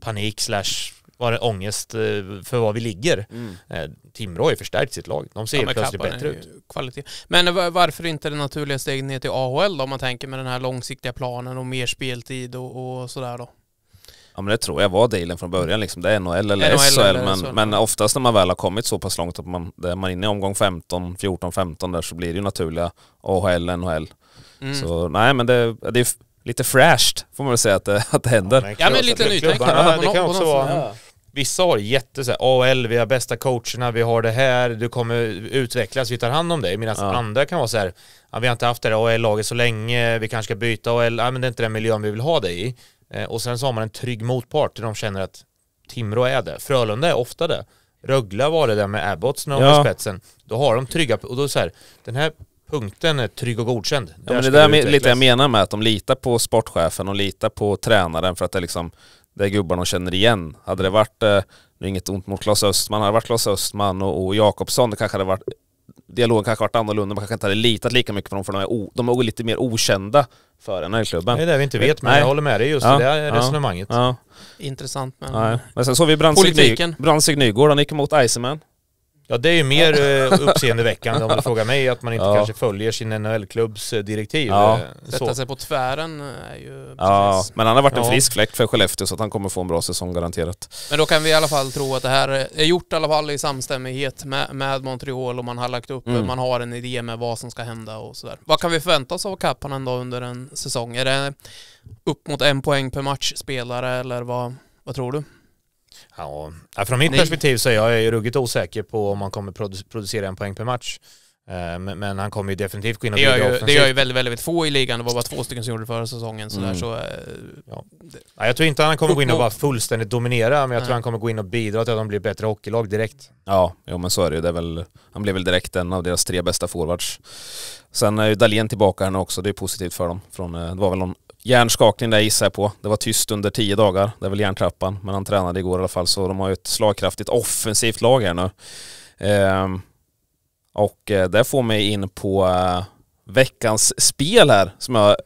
S3: panik slash var det ångest eh, för var vi ligger. Mm. Eh, Timrå har ju förstärkt sitt lag. De ser ja, plötsligt bättre ut.
S2: Kvalitet. Men varför inte det naturliga steget ner till AHL då, om man tänker med den här långsiktiga planen och mer speltid och, och sådär då?
S3: Ja men det
S4: tror jag var dealen från början liksom. Det är NHL eller NHL SHL eller men, SHL. men oftast när man väl har kommit så pass långt att man, är man inne i omgång 15, 14, 15 där så blir det ju naturliga AHL, NHL. Mm. Så nej men det, det är lite fräscht får man väl säga att det, att det händer. Ja men, ja, men lite nytänkande.
S3: Ja, det kan också vara. Vissa har jätte såhär AHL, vi har bästa coacherna, vi har det här, du kommer utvecklas, vi tar hand om dig. Medan ja. andra kan vara såhär, här, vi har inte haft det här ahl laget så länge, vi kanske ska byta AHL, nej men det är inte den miljön vi vill ha dig i. Eh, och sen så har man en trygg motpart där de känner att Timrå är det, Frölunda är ofta det, Rögle var det där med Abbots när de ja. spetsen. Då har de trygga, och då så här, den här punkten är trygg och godkänd. Ja, men det där är lite jag
S4: menar med att de litar på sportchefen, och litar på tränaren för att det är liksom, det är gubbar de känner igen. Hade det varit, det eh, är inget ont mot Klas Östman, hade det varit Klas Östman och, och Jakobsson, det kanske hade varit dialogen kanske varit annorlunda, man kanske inte hade litat lika mycket på dem för de är, o, de är lite mer okända för den här klubben. Det är det vi inte vet, men Nej. jag håller med dig just ja, det där resonemanget. Ja.
S3: Intressant men... Nej. Men sen såg vi
S4: Brandtzig Nygård, han gick emot Iceman.
S3: Ja, det är ju mer eh, uppseendeväckande om du frågar mig, att man inte ja. kanske följer sin NHL-klubbs eh, direktiv. Ja. Eh, Sätta sig
S2: på tvären är ju... Precis. Ja, men han har varit en frisk
S4: fläkt för Skellefteå så att han kommer få en bra säsong garanterat.
S2: Men då kan vi i alla fall tro att det här är gjort i alla fall i samstämmighet med, med Montreal och man har lagt upp, mm. man har en idé med vad som ska hända och sådär. Vad kan vi förvänta oss av Kapanen då under en säsong? Är det upp mot en poäng per match spelare eller vad, vad tror du? Ja,
S3: från mitt Ni... perspektiv så är jag ju ruggigt osäker på om han kommer producera en poäng per match. Eh, men han kommer ju definitivt gå in och bygga offensivt. Det gör ju
S2: väldigt, väldigt få i ligan. Det var bara två stycken som gjorde det förra säsongen. Sådär, mm. så, äh, ja.
S3: ja. jag tror inte han kommer gå in och bara fullständigt dominera, men jag Nej. tror han kommer gå in och bidra till att de blir bättre hockeylag direkt.
S4: Ja, jo, men så är det ju. Det är väl, han blev väl direkt en av deras tre bästa forwards. Sen är ju Dahlén tillbaka här nu också. Det är positivt för dem. Från, eh, det var väl någon Hjärnskakning där gissar jag på. Det var tyst under tio dagar. Det är väl hjärntrappan. Men han tränade igår i alla fall så de har ju ett slagkraftigt offensivt lag här nu. Ehm, och eh, det får mig in på äh, veckans spel här som jag har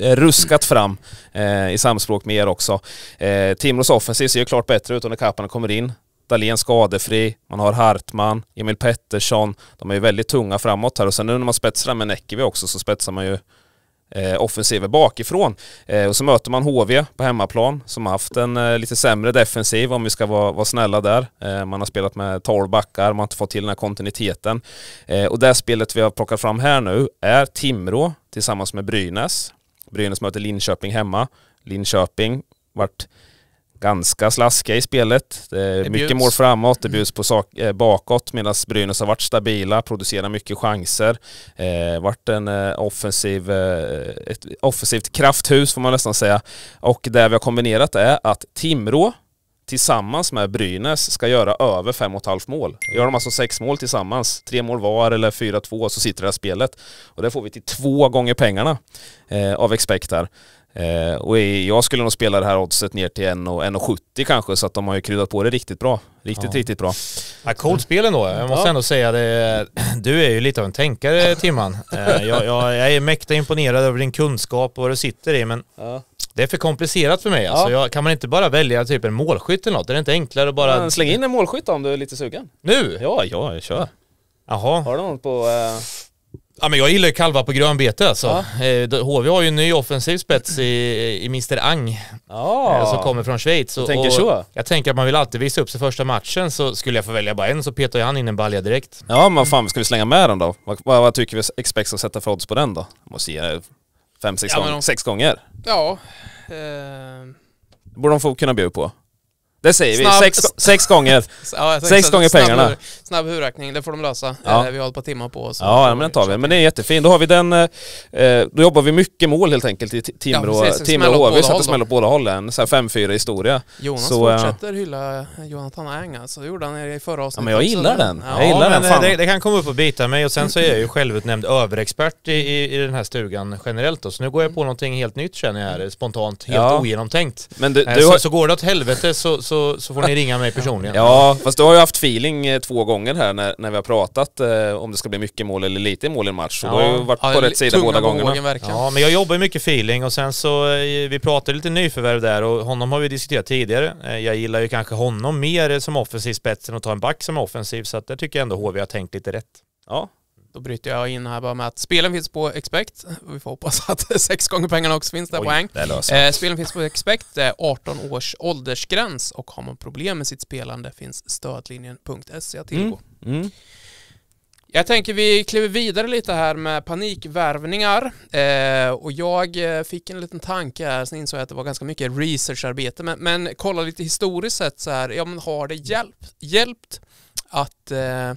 S4: eh, ruskat fram äh, i samspråk med er också. Äh, Timrås offensiv ser ju klart bättre ut när kapparna kommer in. Dahlén skadefri, man har Hartman, Emil Pettersson. De är ju väldigt tunga framåt här och sen nu när man spetsar med Näckevi också så spetsar man ju eh, offensiver bakifrån. Eh, och så möter man HV på hemmaplan som har haft en eh, lite sämre defensiv om vi ska vara, vara snälla där. Eh, man har spelat med 12 backar, man har inte fått till den här kontinuiteten. Eh, och det spelet vi har plockat fram här nu är Timrå tillsammans med Brynäs. Brynäs möter Linköping hemma. Linköping vart ganska slaskiga i spelet. Det är det mycket mål framåt, det bjuds på sak, eh, bakåt medan Brynäs har varit stabila, producerat mycket chanser, eh, varit en eh, offensiv, eh, ett offensivt krafthus får man nästan säga. Och det vi har kombinerat är att Timrå tillsammans med Brynäs ska göra över fem och ett halvt mål. Mm. Gör de alltså sex mål tillsammans, tre mål var eller fyra två, så sitter det här spelet. Och det får vi till två gånger pengarna eh, av expektar. Eh, och jag skulle nog spela det här oddset ner till 1,70 kanske så att de har ju kryddat på det riktigt bra. Riktigt, ja. riktigt bra.
S3: Ja, coolt spel ändå. Jag måste ja. ändå säga det. Du är ju lite av en tänkare Timman. Eh, jag, jag, jag, är mäkta imponerad över din kunskap och vad du sitter i men ja. Det är för komplicerat för mig alltså. Jag, kan man inte bara välja typ en målskytt eller något? Är det inte enklare att bara... Men släng in
S4: en målskytt om du är lite sugen.
S3: Nu? Ja, ja, jag kör. Jaha. Har du något på... Eh... Ja, men jag gillar ju kalvar på grönbete alltså. Ja. HV eh, har ju en ny offensiv spets i, i Mr Ang
S4: ja. Eh, som kommer
S3: från Schweiz. Jag tänker så. Jag tänker att man vill alltid visa upp sig första matchen så skulle jag få välja bara en så petar jag han in en balja direkt.
S4: Ja men fan ska vi slänga med den då? Vad, vad, vad tycker vi Expex ska sätta för odds på den då? Jag måste ge fem, sex, ja, gång, de... sex gånger.
S2: Ja. Eh...
S4: borde de få kunna bjuda på. Det säger snabb, vi, sex, sex gånger, ja, sex gånger snabb, pengarna.
S2: Snabb, huvudräkning, det får de lösa. Ja. Eh, vi har ett par timmar på oss. Ja, men den
S4: tar vi. Men det är jättefint. Då har vi den, eh, eh då jobbar vi mycket mål helt enkelt i Timrå ja, Timrå och HV, så att det smäller åt båda hållen. Så 5-4 historia. Jonas
S2: så, eh, fortsätter hylla Jonathan Eng alltså, det gjorde han i förra avsnittet. Ja, men jag gillar också. den. Jag gillar den, fan. Det,
S3: det, kan komma upp och bita mig och sen så är jag ju självutnämnd överexpert i, i, i den här stugan generellt då. Så nu går jag på någonting helt nytt känner jag här, mm. spontant, helt ogenomtänkt. Men du, du så, så går det åt helvete så så, så får ni ringa mig personligen. Ja,
S4: fast du har ju haft feeling eh, två gånger här när, när vi har pratat eh, om det ska bli mycket mål eller lite mål i en match. ja. du har ju varit på ja, rätt sida båda gångerna. Verkligen. Ja, men jag
S3: jobbar ju mycket feeling och sen så, eh, vi pratade lite nyförvärv där och honom har vi diskuterat tidigare. Eh, jag gillar ju kanske honom mer som offensiv spets än att ta en back som offensiv, så att där tycker jag ändå HV har tänkt
S2: lite rätt. Ja, då bryter jag in här bara med att spelen finns på Expect. Vi får hoppas att sex gånger pengarna också finns där Oj, poäng. Eh, spelen finns på Expect, det är 18 års åldersgräns och har man problem med sitt spelande finns stödlinjen.se att tillgå. Mm. Mm. Jag tänker vi kliver vidare lite här med panikvärvningar eh, och jag eh, fick en liten tanke här, sen insåg jag att det var ganska mycket researcharbete men, men kolla lite historiskt sett så här, ja men har det hjälpt? hjälpt? att eh,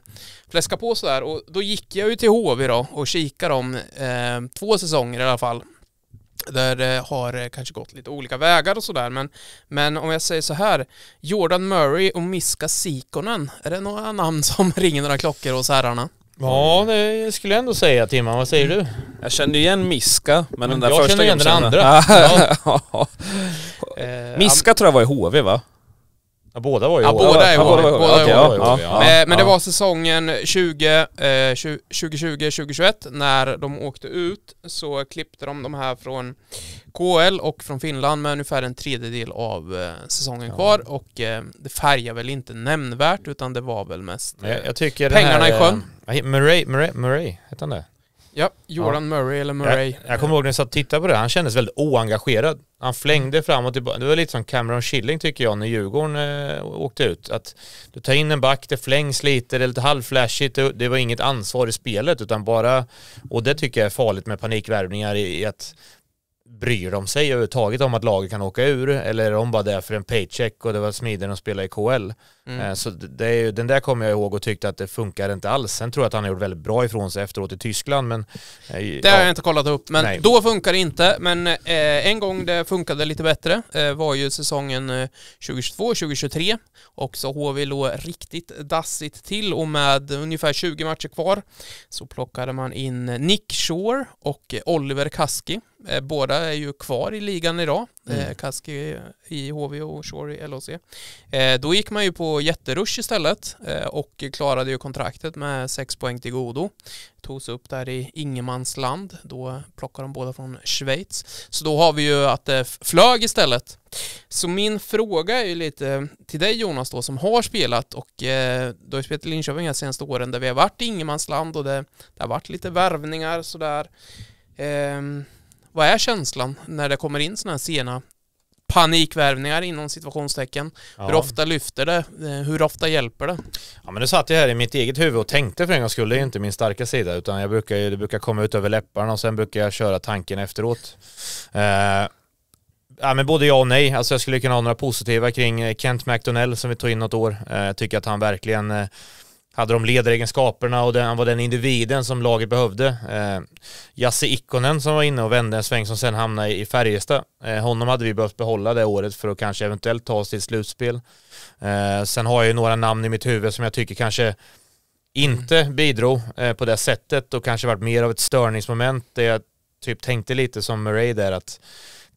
S2: fläska på sådär och då gick jag ju till HV då och kikade om eh, två säsonger i alla fall. Där det har eh, kanske gått lite olika vägar och sådär men, men om jag säger så här Jordan Murray och Miska Sikonen, är det några namn som ringer några klockor hos herrarna? Ja, det skulle jag ändå säga Timman. Vad säger du? Jag känner igen Miska, men den där jag första Jag känner igen den andra. ja. Eh,
S4: Miska tror jag var i HV
S3: va? Ja, båda var ju i Ja, Åre. båda är i Åre. Båda är i Okej, ja. Ja. Eh, Men det var
S2: säsongen 20, eh, 2020-2021 när de åkte ut så klippte de de här från KL och från Finland med ungefär en tredjedel av eh, säsongen kvar och eh, det färgar väl inte nämnvärt utan det var väl mest eh, Jag, jag Pengarna här, i sjön.
S3: eh, Murray, Murray, Murray, heter han det?
S2: Ja, Jordan ja. Murray eller Murray. Jag,
S3: jag kommer ihåg när jag satt och tittade på det, han kändes väldigt oengagerad. Han flängde fram och tillbaka. Det var lite som Cameron Schilling tycker jag när Djurgården eh, åkte ut. Att du tar in en back, det flängs lite, det är lite halvflashigt, det, det var inget ansvar i spelet utan bara, och det tycker jag är farligt med panikvärvningar i, i att bryr de sig överhuvudtaget om att laget kan åka ur eller är de bara där för en paycheck och det var smidigare att spela i KL? Mm. Eh, så det är, den där kommer jag ihåg och tyckte att det funkade inte alls. Sen tror jag att han har gjort väldigt bra ifrån sig efteråt i Tyskland men... Eh, det ja. har jag inte kollat upp, men Nej. då
S2: funkar det inte. Men eh, en gång det funkade lite bättre eh, var ju säsongen 2022-2023. Eh, och så HV låg riktigt dassigt till och med ungefär 20 matcher kvar så plockade man in Nick Shore och Oliver Kaski Eh, båda är ju kvar i ligan idag, mm. Eh, Kaski i HV och Shore i LHC. Eh, då gick man ju på jätterush istället och klarade ju kontraktet med sex poäng till godo. Togs upp där i ingenmansland, då plockar de båda från Schweiz. Så då har vi ju att det flög istället. Så min fråga är ju lite till dig Jonas då som har spelat och eh, du har ju spelat i Linköping de senaste åren där vi har varit i ingenmansland och det, det har varit lite värvningar sådär. Eh, vad är känslan när det kommer in sådana här sena panikvärvningar inom situationstecken. Ja. Hur ofta lyfter det? Eh, hur ofta hjälper det?
S3: Ja men nu satt jag här i mitt eget huvud och tänkte för en gång skull, det är ju inte min starka sida utan jag brukar ju, det brukar komma ut över läpparna och sen brukar jag köra tanken efteråt. Eh, ja men både ja och nej, alltså jag skulle kunna ha några positiva kring eh, Kent McDonnell som vi tog in något år. Eh, jag tycker att han verkligen eh, hade de ledaregenskaperna och den, var den individen som laget behövde. Eh, Jasse Ikonen som var inne och vände en sväng som sen hamnade i, Färjestad. Eh, honom hade vi behövt behålla det året för att kanske eventuellt ta oss till slutspel. Eh, sen har jag ju några namn i mitt huvud som jag tycker kanske inte bidrog eh, på det sättet och kanske varit mer av ett störningsmoment där jag typ tänkte lite som Murray där att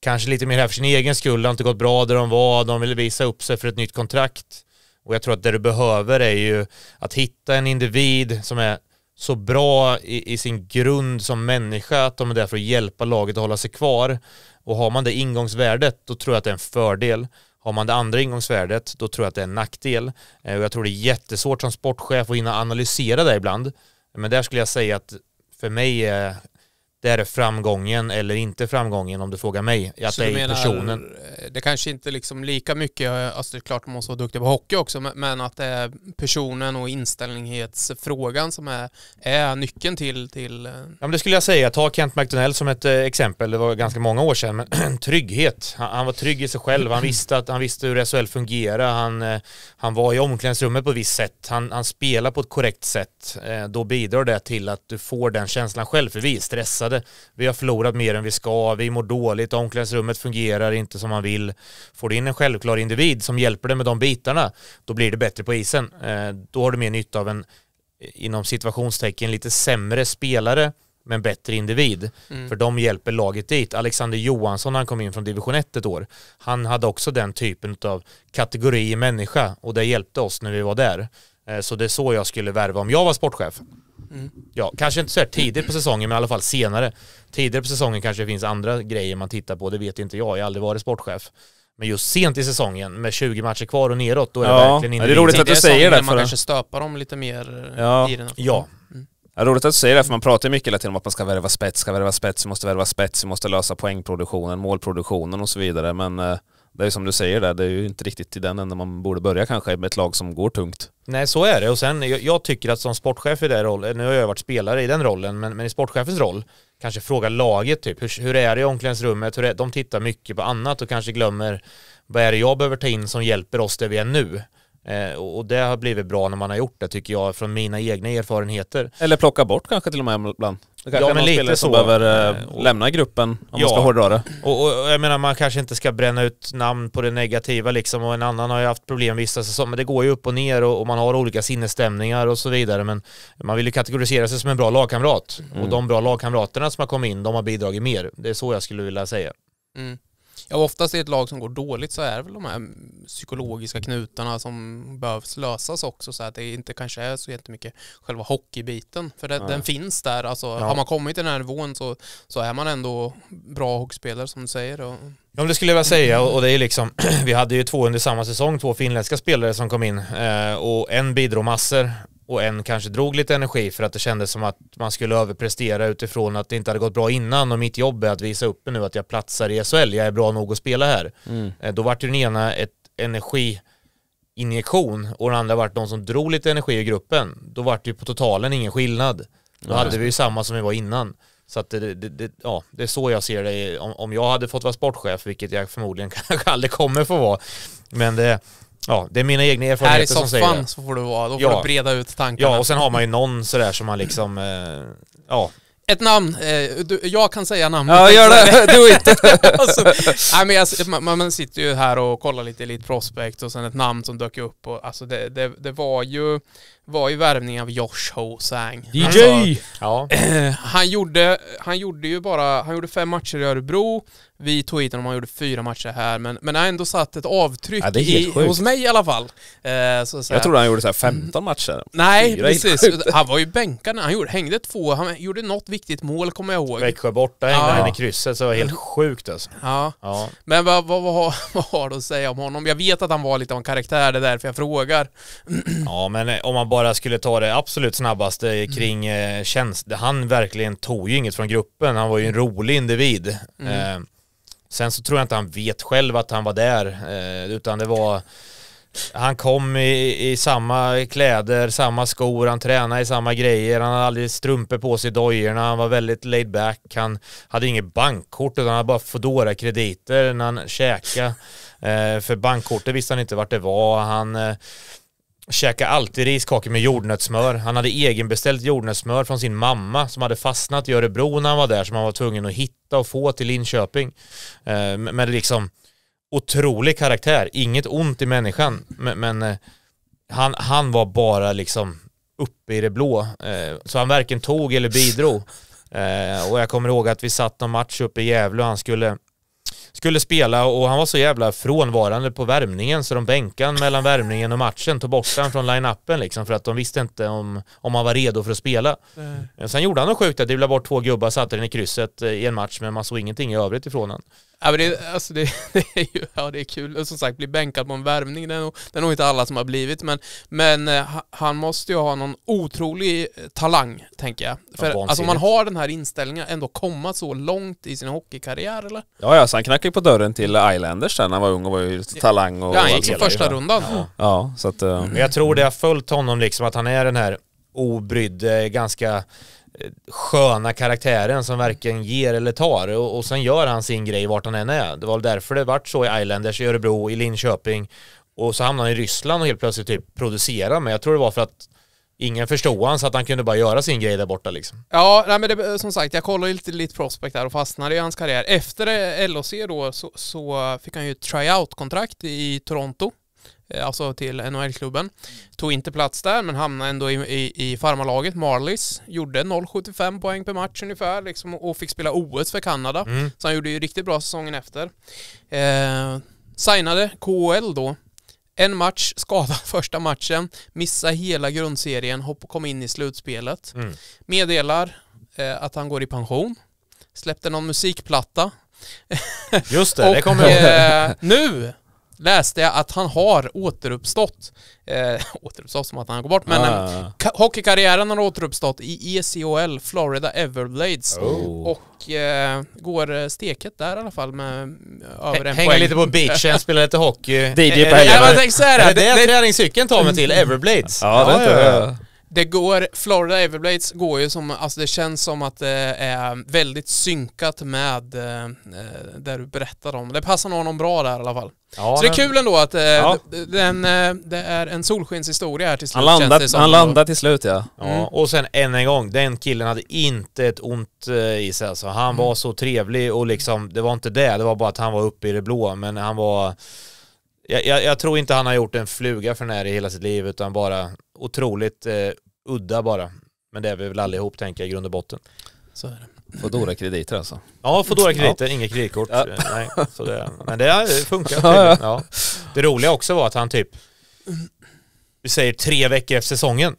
S3: kanske lite mer här för sin egen skull, det har inte gått bra där de var, de ville visa upp sig för ett nytt kontrakt. Och jag tror att det du behöver är ju att hitta en individ som är så bra i, i, sin grund som människa att de är där för att hjälpa laget att hålla sig kvar. Och har man det ingångsvärdet, då tror jag att det är en fördel. Har man det andra ingångsvärdet, då tror jag att det är en nackdel. Eh, och jag tror det är jättesvårt som sportchef att hinna analysera det ibland. Men där skulle jag säga att för mig är det är framgången eller inte framgången om du frågar mig. Att så det är menar, personen.
S2: Eh, det kanske inte liksom lika mycket, alltså det är klart man måste vara duktig på hockey också, men att det är personen och inställningsfrågan som är, är nyckeln till, till... Eh, ja
S3: men det skulle jag säga, ta Kent McDonell som ett eh, exempel, det var ganska många år sedan, men trygghet. Han, han var trygg i sig själv, han visste, att, han visste hur SHL fungerar, han, han var i omklädningsrummet på ett visst sätt, han, han spelar på ett korrekt sätt. Då bidrar det till att du får den känslan själv, för vi är stressade stressade, vi har förlorat mer än vi ska, vi mår dåligt, omklädningsrummet fungerar inte som man vill. Får du in en självklar individ som hjälper dig med de bitarna, då blir det bättre på isen. Eh, då har du mer nytta av en, inom situationstecken, lite sämre spelare men bättre individ. Mm. För de hjälper laget dit. Alexander Johansson, han kom in från division 1 ett år, han hade också den typen av kategori människa och det hjälpte oss när vi var där. Eh, så det är så jag skulle värva om jag var sportchef. Ja, kanske inte så här tidigt på säsongen, men i alla fall senare. Tidigare på säsongen kanske det finns andra grejer man tittar på, det vet inte jag, jag har aldrig varit sportchef. Men just sent i säsongen med 20 matcher kvar och neråt, då är det ja. verkligen inte... Ja, det är roligt att du säger det. Man för... kanske
S2: stöpar dem lite mer eh, ja. i den här Ja. Mm.
S4: Ja, roligt att du säger det, för man pratar ju mycket hela tiden om att man ska värva spets, ska värva spets, vi måste värva spets, vi måste lösa poängproduktionen, målproduktionen och så vidare. Men eh, det är som du säger där, det är ju inte riktigt i den änden man borde börja kanske med ett lag som går tungt.
S3: Nej så är det och sen jag, jag tycker att som sportchef i den rollen, nu har jag varit spelare i den rollen, men, men i sportchefens roll, kanske fråga laget typ, hur, hur är det i omklädningsrummet, hur är, de tittar mycket på annat och kanske glömmer vad är det jag behöver ta in som hjälper oss där vi är nu. Eh, och det har blivit bra när man har gjort det tycker jag från mina egna erfarenheter.
S4: Eller plocka bort kanske till och med ibland ja, men lite så. behöver äh, lämna gruppen om
S3: ja. man ska hårdra det. Och, och, jag menar man kanske inte ska bränna ut namn på det negativa liksom och en annan har ju haft problem vissa säsonger men det går ju upp och ner och, och, man har olika sinnesstämningar och så vidare men man vill ju kategorisera sig som en bra lagkamrat mm. och de bra lagkamraterna som har kommit in de har bidragit mer. Det är så jag skulle vilja säga.
S2: Mm. Ja, oftast i ett lag som går dåligt så är det väl de här psykologiska knutarna som behövs lösas också så att det inte kanske är så jättemycket själva hockeybiten. För det, den finns där, alltså ja. har man kommit till den här nivån så, så är man ändå bra hockeyspelare som du säger. Och... Ja det skulle jag vilja säga och
S3: det är liksom, vi hade ju två under samma säsong, två finländska spelare som kom in eh, och en bidrog massor och en kanske drog lite energi för att det kändes som att man skulle överprestera utifrån att det inte hade gått bra innan och mitt jobb är att visa upp nu att jag platsar i SHL, jag är bra nog att spela här. Mm. Eh, då vart ju den ena ett energiinjektion och den andra vart någon som drog lite energi i gruppen. Då vart det ju på totalen ingen skillnad. Då mm. hade vi ju samma som vi var innan. Så att det, det, det, ja, det är så jag ser det. Om, om jag hade fått vara sportchef, vilket jag förmodligen kanske aldrig kommer få vara, men det Ja, det är mina egna erfarenheter som säger här i soffan så får du vara, då får ja. du breda ut tankarna. Ja, och sen har man ju någon sådär som man liksom, eh, ja.
S2: Ett namn, eh, du, jag kan säga namn. Ja, gör det, do it! alltså, nej, men alltså, man, man, sitter ju här och kollar lite Elite Prospect och sen ett namn som dök upp och alltså det, det, det var ju var ju värvning av Josh Hosang DJ! Alltså, ja. han, gjorde, han gjorde ju bara, han gjorde fem matcher i Örebro, vi tog hit honom, han gjorde fyra matcher här, men, men han ändå satt ett avtryck ja, i, hos mig i alla fall. Eh, så, så jag trodde han gjorde så här 15 matcher. Nej, fyra precis. Han var ju bänkad, han gjorde, hängde två, han gjorde något viktigt mål kommer jag ihåg. Växjö borta hängde ja. han i krysset, så det var helt sjukt alltså. Ja. ja. Men vad, vad, vad, vad har du att säga om honom? Jag vet att han var lite av en karaktär, det är därför jag frågar. ja, men om man bara bara skulle ta det absolut snabbaste
S3: mm. kring mm. tjänst. Han verkligen tog ju inget från gruppen. Han var ju en mm. rolig individ. Mm. Eh, sen så tror jag inte han vet själv att han var där, eh, utan det var han kom i, i samma kläder, samma skor, han tränade i samma grejer, han hade aldrig strumpor på sig i dojorna, han var väldigt laid back, han hade inget bankkort utan han hade bara fodora krediter när han käkade. Eh, för bankkortet visste han inte vart det var, han eh, käkade alltid riskakor med jordnötssmör. Han hade egenbeställt jordnötssmör från sin mamma som hade fastnat i Örebro när han var där som han var tvungen att hitta och få till Linköping. Eh, men liksom otrolig karaktär, inget ont i människan, men, men eh, han, han var bara liksom uppe i det blå. Eh, så han varken tog eller bidrog. Eh, och jag kommer ihåg att vi satt någon match uppe i Gävle och han skulle skulle spela och han var så jävla frånvarande på värmningen så de bänkade mellan värmningen och matchen, tog bort honom från line-upen liksom för att de visste inte om, om han var redo för att spela. Mm. Sen gjorde han något sjukt, dribblade bort två gubbar, satte den i krysset eh, i en match men man såg ingenting i övrigt ifrån honom.
S2: Ja, men det, alltså det, det, är ju, ja, det är kul. Och som sagt, bli bänkad på en värvning, det är, nog, det är nog inte alla som har blivit. Men, men eh, han måste ju ha någon otrolig eh, talang, tänker jag. För ja, alltså, om man har den här inställningen, ändå komma så långt i sin hockeykarriär eller?
S4: Ja, ja, så han knackade på dörren till Islanders sen när han var ung och var ju talang och... Ja, han gick som första ju. rundan. Ja. ja, så att... Mm. Jag
S3: tror det har följt honom liksom, att han är den här obrydde, ganska sköna karaktären som varken ger eller tar och, och sen gör han sin grej vart han än är. Det var därför det vart så i Islanders, i Örebro, i Linköping och så hamnade han i Ryssland och helt plötsligt typ producerade men jag tror det var för att Ingen förstod han så att han kunde bara göra sin grej där borta liksom.
S2: Ja, nej men det, som sagt, jag kollade lite, lite Prospect där och fastnade i hans karriär. Efter LHC då så, så fick han ju tryout-kontrakt i Toronto Eh, alltså till NHL-klubben. Tog inte plats där, men hamnade ändå i, i, i farmalaget Marlies. Gjorde 0,75 poäng per match ungefär, liksom, och fick spela OS för Kanada. Mm. Så han gjorde ju riktigt bra säsongen efter. Eh, signade KHL då. En match, skadad första matchen, missade hela grundserien, hopp kom in i slutspelet. Mm. Meddelar eh, att han går i pension. Släppte någon musikplatta. Just det, och, det kommer jag ihåg. Eh, nu läste jag att han har återuppstått. Eh, återuppstått som att han går bort, men ah. Eh, hockeykarriären har återuppstått i ECHL, Florida Everblades. Oh. Och eh, går eh, steket där i alla fall med eh, över en poäng Hänger lite på beachen, spelar lite hockey. DJ på helgerna. det, är det, träningscykeln tar mig till, Everblades. Ja, det ja, inte ja det går, Florida Everblades går ju som, alltså det känns som att det är väldigt synkat med eh, eh det du berättade om. Det passar nog honom bra där i alla fall. Ja, så det är kul ändå att eh, ja. den, eh, det är en solskenshistoria här till slut. Han landar, han landar till slut ja. ja. Mm.
S3: Och sen än en gång, den killen hade inte ett ont eh, i sig alltså. Han mm. var så trevlig och liksom, det var inte det, det var bara att han var uppe i det blå, men han var jag, jag, jag, tror inte han har gjort en fluga för när i hela sitt liv utan bara otroligt eh, udda bara. Men det är vi väl allihop tänker jag i grund och botten. Så är det. Fodora krediter alltså? Ja, Fodora krediter, ja. inget kreditkort. Ja. Eh, nej, så det, men det funkar ja, ja. Det roliga också var att han typ, vi säger tre veckor efter säsongen,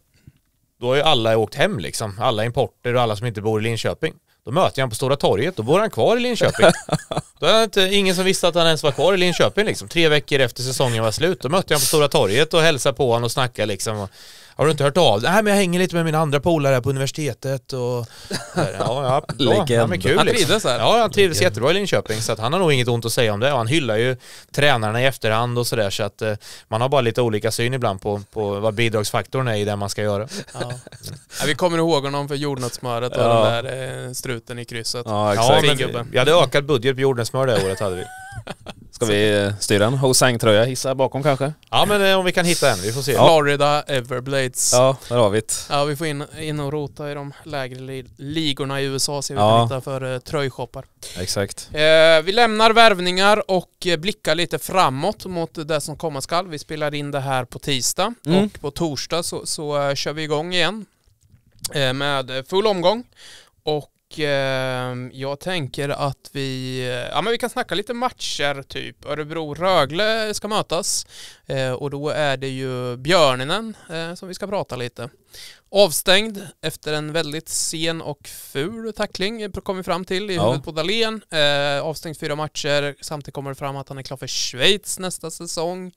S3: då har ju alla åkt hem liksom. Alla importer och alla som inte bor i Linköping. Då möter jag honom på Stora torget, då bor han kvar i Linköping. då är inte, ingen som visste att han ens var kvar i Linköping liksom. Tre veckor efter säsongen var slut, då mötte jag honom på Stora torget och hälsade på honom och snackade liksom. Och har du inte hört av dig? Nej men jag hänger lite med mina andra polare här på universitetet och... Ja, ja, ja, ja men kul. Han liksom. trivdes här? Ja, han trivdes jättebra i Linköping så att han har nog inget ont att säga om det och han hyllar ju tränarna i efterhand och sådär så att eh, man har bara lite olika syn ibland på, på vad bidragsfaktorn är i det man ska göra.
S2: Ja. Mm. vi kommer ihåg honom för jordnötssmöret och den där eh, struten i krysset. Ja, exakt. Ja, men, vi hade ökad
S4: budget på jordnötssmör det året hade vi. Ska vi eh, styra en Hosang-tröja, hissa bakom kanske?
S2: Ja men eh, om vi kan hitta en, vi får se. Ja. Florida Everblades. Ja, där har vi det. Ja vi får in, in och rota i de lägre ligorna i USA se vad ja. vi kan hitta för uh, tröjshoppar. Exakt. Eh, vi lämnar värvningar och blickar lite framåt mot det som komma skall. Vi spelar in det här på tisdag mm. och på torsdag så, så uh, kör vi igång igen uh, med full omgång. Och och eh, jag tänker att vi, ja, men vi kan snacka lite matcher typ. Örebro-Rögle ska mötas eh, och då är det ju Björninen eh, som vi ska prata lite. Avstängd efter en väldigt sen och ful tackling kom vi fram till i ja. huvudet på Dahlén. Eh, avstängd fyra matcher, samtidigt kommer det fram att han är klar för Schweiz nästa säsong.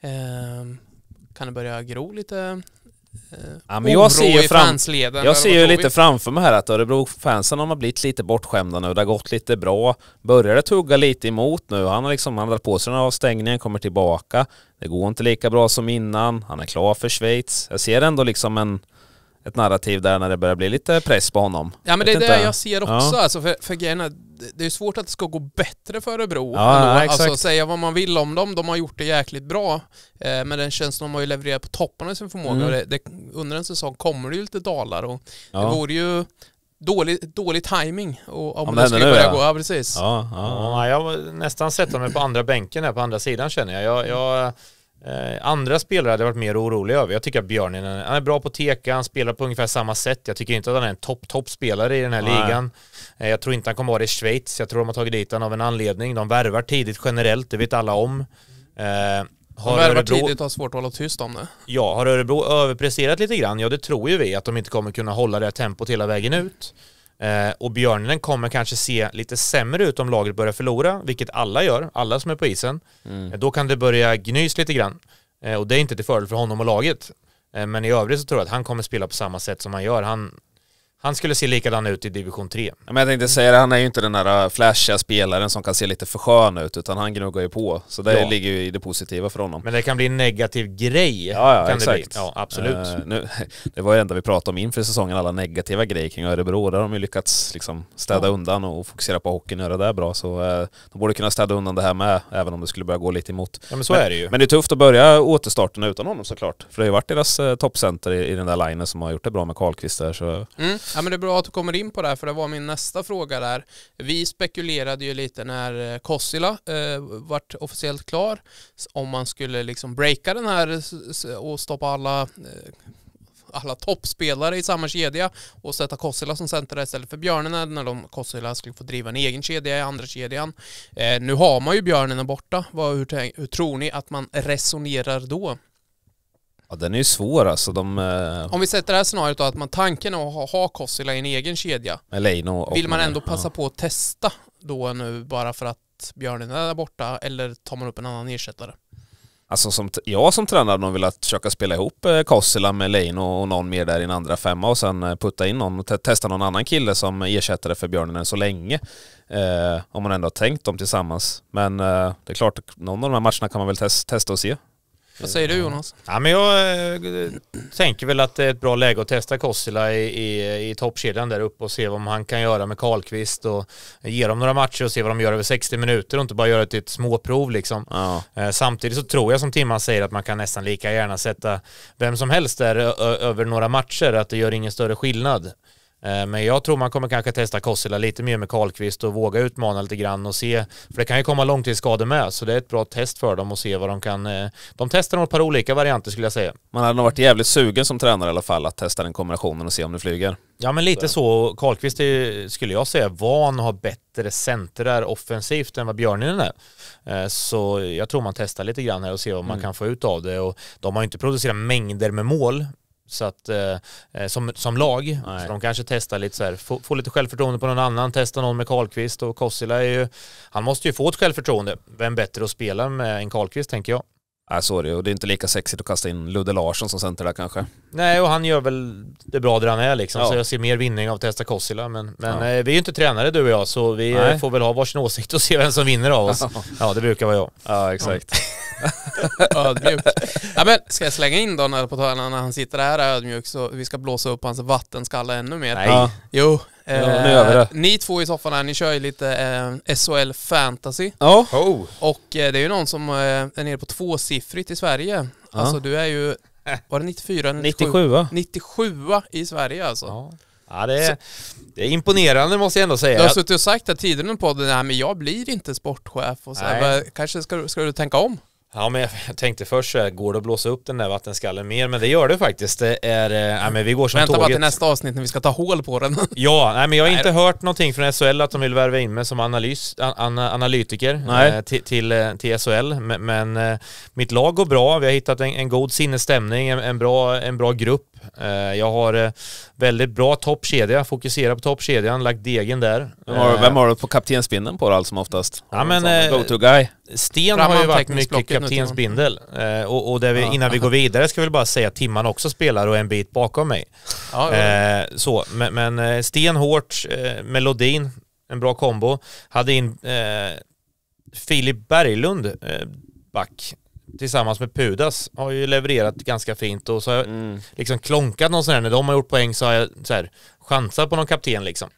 S2: Ehm, kan det börja gro lite Eh, ja, men jag ser ju fram, Jag ser ju lite framför
S4: mig här att Örebro-fansen har blivit lite bortskämda nu. Det har gått lite bra. Börjar det tugga lite emot nu. Han har liksom handlat på sig den här avstängningen, kommer tillbaka. Det går inte lika bra som innan. Han är klar för Schweiz. Jag ser ändå liksom en ett narrativ där när det börjar bli lite press på honom. Ja men det är det jag ser också ja.
S2: alltså, för, för grejen är, det är svårt att det ska gå bättre för Örebro. Ja, ja, alltså säga vad man vill om dem, de har gjort det jäkligt bra. Eh, men den känslan de har ju levererat på toppen av sin förmåga. Mm. Det, det, under en säsong kommer det ju lite dalar och ja. det vore ju dålig, dålig timing och om, om det skulle börja ja. gå. Ja, precis. Ja, ja,
S3: ja. jag har nästan sett honom på andra bänken här på andra sidan känner jag. jag, jag Eh, andra spelare hade jag varit mer orolig över. Jag tycker att Björnen, han är bra på teka, han spelar på ungefär samma sätt. Jag tycker inte att han är en topp-topp-spelare i den här Nej. ligan. Eh, jag tror inte han kommer vara det i Schweiz. Jag tror de har tagit dit honom av en anledning. De värvar tidigt generellt, det vet alla om. Eh, har de värvar Örebro... tidigt
S2: och har svårt att hålla tyst om det.
S3: Ja, har Örebro överpresterat lite grann? Ja, det tror ju vi att de inte kommer kunna hålla det här tempot hela vägen ut. Eh, och björnen kommer kanske se lite sämre ut om laget börjar förlora, vilket alla gör, alla som är på isen. Mm. Eh, då kan det börja gnys lite grann. Eh, och det är inte till fördel för honom och laget. Men i övrigt så tror jag att han kommer spela på samma sätt som han gör. Han, han skulle se likadan ut i division 3.
S4: Ja, men jag tänkte säga det, han är ju inte den där äh, flashiga spelaren som kan se lite för skön ut, utan han gnuggar ju på. Så det ja. ligger ju i det positiva för honom.
S3: Men det kan bli en negativ grej. Ja, ja exakt. Ja, absolut. Uh, nu, det var ju det enda vi pratade om inför säsongen,
S4: alla negativa grejer kring Örebro. Där har de ju lyckats liksom städa ja. undan och fokusera på hockeyn och göra det där bra. Så uh, de borde kunna städa undan det här med, även om det skulle börja gå lite emot. Ja, men så men, är det ju. Men det är tufft att börja återstarten utan honom såklart. För det har ju varit deras uh, toppcenter i, i, den där linjen som har gjort det bra med Karlkvist där. Så.
S2: Mm. Ja, men det är bra att du kommer in på det här, för det var min nästa fråga där. Vi spekulerade ju lite när eh, Kossila eh, vart officiellt klar, om man skulle liksom breaka den här och stoppa alla eh, alla toppspelare i samma kedja och sätta Kossila som center istället för Björnen när de Kossila skulle få driva en egen kedja i andra kedjan. Eh, nu har man ju Björnen borta. Vad, hur, hur tror ni att man resonerar då?
S4: den är ju svår alltså. De, eh,
S2: Om vi sätter det här scenariot då, att man tanken är att ha, ha Kossila i en egen kedja.
S4: Eller Vill man ändå passa
S2: på att testa då nu bara för att björnen är där borta eller tar man upp en annan ersättare?
S4: Alltså som jag som tränare hade velat försöka spela ihop eh, Kossila med Leino och någon mer där i en andra femma och sen eh, putta in någon och testa någon annan kille som ersättare för Björnen än så länge. Eh, om man ändå har tänkt dem tillsammans. Men eh, det är klart, någon av de här matcherna kan man väl tes testa och se.
S2: Vad säger du Jonas?
S3: Ja, men jag eh, tänker väl att det är ett bra läge att testa Kossila i, i, i toppkedjan där uppe och se vad han kan göra med Karlqvist och ge dem några matcher och se vad de gör över 60 minuter och inte bara göra det till ett småprov liksom. Ja. Eh, samtidigt så tror jag som Timman säger att man kan nästan lika gärna sätta vem som helst där ö, ö, över några matcher, att det gör ingen större skillnad. Eh, men jag tror man kommer kanske testa Kossela lite mer med Karlqvist och våga utmana lite grann och se, för det kan ju komma långtidsskador med, så det är ett bra test för dem att se vad de kan. Eh, de testar nog ett par olika varianter skulle jag säga.
S4: Man hade nog varit jävligt sugen som tränare i alla fall att testa den kombinationen och se om det
S3: flyger. Ja men lite så, Karlqvist är, skulle jag säga van att ha bättre centrar offensivt än vad Björninen är. Eh, så jag tror man testar lite grann här och ser vad man mm. kan få ut av det och de har ju inte producerat mängder med mål så att, eh, eh, som, som lag, så de kanske testar lite så här, få, få, lite självförtroende på någon annan, testa någon med Karlqvist och Kossila är ju, han måste ju få ett självförtroende. Vem bättre att spela med än Karlqvist tänker jag. Nej, det Och det är inte lika sexigt att kasta in Ludde Larsson som center där kanske. Nej, och han gör väl det bra där han är liksom. Ja. Så jag ser mer vinning av Testa Kossila. Men, men ja. Eh, vi är ju inte tränare du och jag, så vi eh, Nej. får väl ha varsin åsikt och se vem som vinner av oss. ja, det brukar vara jag. Ja, exakt.
S2: ödmjuk. Ja, men ska jag slänga in då när, på när han sitter här ödmjuk så vi ska blåsa upp hans vattenskalle ännu mer? Nej. Jo, Ja, eh, nu gör vi det. Ni två i soffan här, ni kör ju lite eh, SHL fantasy. Ja. Oh. Och eh, det är ju någon som eh, är nere på tvåsiffrigt i Sverige. Ja. Alltså du är ju, var det 94? 97? 97, i Sverige alltså. Ja. Ja, det, är, det är imponerande måste jag ändå säga. Du har suttit och sagt här tidigare på podden, nej men jag blir inte sportchef och så här, kanske ska, ska du tänka om? Ja, men jag tänkte först så
S3: går det att blåsa upp den där vattenskallen mer? Men det gör det faktiskt. Det är, nej eh, men vi går som Vänta tåget. Vänta bara till nästa avsnitt
S2: när vi ska ta hål på den.
S3: ja, nej, men jag har nej. inte hört någonting från SHL att de vill värva in mig som analys, an, analytiker nej. Eh, till, till, SHL. Eh, men, men, mitt lag går bra, vi har hittat en, en god sinnesstämning, en, en, bra, en bra grupp Eh, jag har eh, väldigt bra toppkedja, fokuserar på toppkedjan, lagt degen där. Vem har, vem
S4: har du eh, på kaptensbindeln på då allt som
S3: oftast? Ja, men, go-to guy? Sten Fram har ju varit mycket kaptensbindel. Och, och vi, innan vi går vidare ska vi bara säga att Timman också spelar och är en bit bakom mig. Ja, ja. Så, men, men Sten hårt, Melodin, en bra kombo. Hade in Filip Berglund, back, tillsammans med Pudas har ju levererat ganska fint och så har jag mm. liksom klonkat någon sån här, när de har gjort poäng så har jag så här, chansar på någon kapten liksom.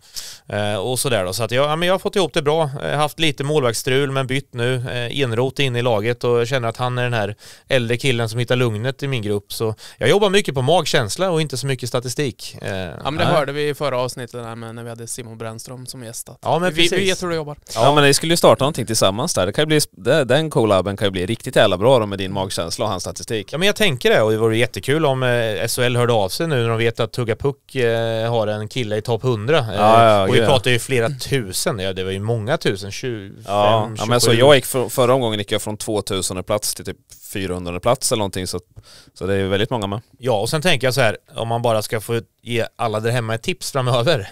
S3: Eh, och sådär då. Så att jag, ja, men jag har fått ihop det bra. Eh, haft lite målvaktsstrul men bytt nu. Eh, Enrot in i laget och jag känner att han är den här äldre killen som hittar lugnet i min grupp. Så jag jobbar mycket på magkänsla och inte så mycket statistik. Eh, ja men det hörde
S2: vi i förra avsnittet där med när vi hade Simon Brännström som gäst. Ja men vi, precis. Vi vet hur du jobbar. Ja, ja men ni
S4: skulle ju starta någonting tillsammans där. Det kan ju bli, den collaben kan ju bli riktigt jävla bra då med din magkänsla och hans
S3: statistik. Ja men jag tänker det och det vore jättekul om eh, SHL hörde av sig nu när de vet att Tugga Puck eh, har en en kille i topp 100. Eh, ja, ja, och vi pratade ju flera tusen, ja det var ju många tusen, 25, ja, 27. Ja men så jag gick,
S4: förra omgången gick jag från 2000 plats till typ 400 plats eller någonting så, så det är ju väldigt många med.
S3: Ja och sen tänker jag så här, om man bara ska få ge alla där hemma ett tips framöver.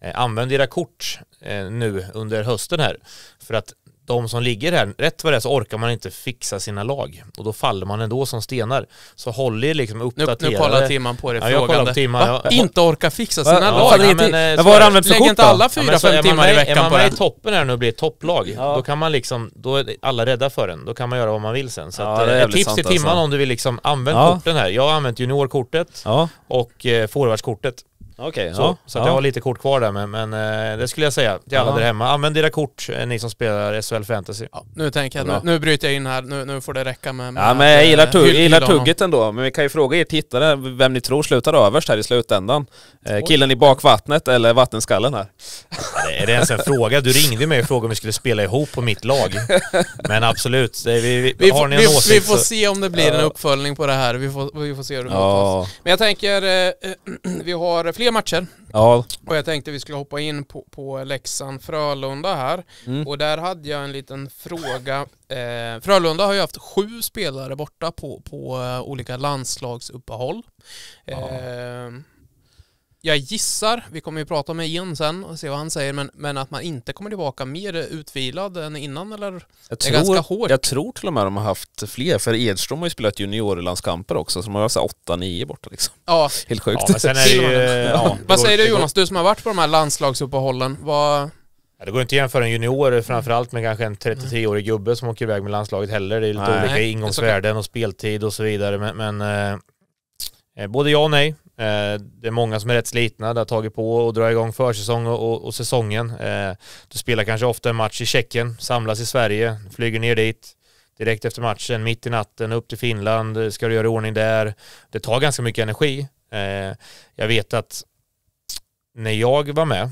S3: Eh, använd era kort eh, nu under hösten här. För att de som ligger här, rätt vad det är så orkar man inte fixa sina lag och då faller man ändå som stenar. Så håll er liksom uppdaterade. Nu, nu kollar timman på det ja, frågande. Timman, Va? Inte orka fixa sina ja, lag? Ja, men, eh, men vad har du använt för kort inte alla fyra, ja, fem timmar i veckan på Är man med i toppen här nu och blir ett topplag, då kan man liksom, då är alla rädda för en. Då kan man göra vad man vill sen. Så att, eh, ett tips till alltså. timman alltså. om du vill liksom, använd korten här. Jag har använt juniorkortet och eh, forwardskortet. Okej, okay, så, ja, så ja. jag har lite kort kvar där men, men eh, det skulle jag säga till alla ja. där hemma. Använd era kort eh, ni som spelar SHL Fantasy. nu tänker jag, nu, nu
S2: bryter jag in här, nu, nu får det räcka med... med ja men jag eh, gillar, tugg, jag gillar tugget
S4: ändå, men vi kan ju fråga er tittare vem ni tror slutar överst här i slutändan. Eh,
S3: killen i bakvattnet eller vattenskallen här? Är det ens en fråga? Du ringde mig och frågade om vi skulle spela ihop på mitt lag. Men absolut, det, vi, vi, har ni en vi, åsikt Vi får så... se om det blir en
S2: uppföljning på det här, vi får, vi får se hur det går. Men jag tänker, eh, vi har fler tre matcher. Ja. Och jag tänkte vi skulle hoppa in på, på Leksand-Frölunda här. Mm. Och där hade jag en liten fråga. Eh, Frölunda har ju haft sju spelare borta på, på eh, olika landslagsuppehåll. Ja. Eh, jag gissar, vi kommer ju prata med Ian sen och se vad han säger, men, men att man inte kommer tillbaka mer utvilad än innan eller? Jag tror, det är ganska
S4: hårt. Jag tror till och med de har haft fler, för Edström har ju spelat juniorlandskamper också, så de har haft 8-9 borta liksom. Ja. Helt sjukt. Ja, sen är det, ja, vad
S2: säger du Jonas, du som har varit på de här landslagsuppehållen, vad Ja, det går inte att jämföra en junior framförallt
S3: med kanske en 33-årig gubbe som åker iväg med landslaget heller. Det är lite nej, olika ingångsvärden och speltid och så vidare. Men, men eh, eh både ja och nej. Eh, det är många som är rätt slitna, det har tagit på och drar igång försäsong och, och, och säsongen. Eh, du spelar kanske ofta en match i Tjeckien, samlas i Sverige, flyger ner dit direkt efter matchen, mitt i natten, upp till Finland, ska du göra ordning där. Det tar ganska mycket energi. Eh, jag vet att när jag var med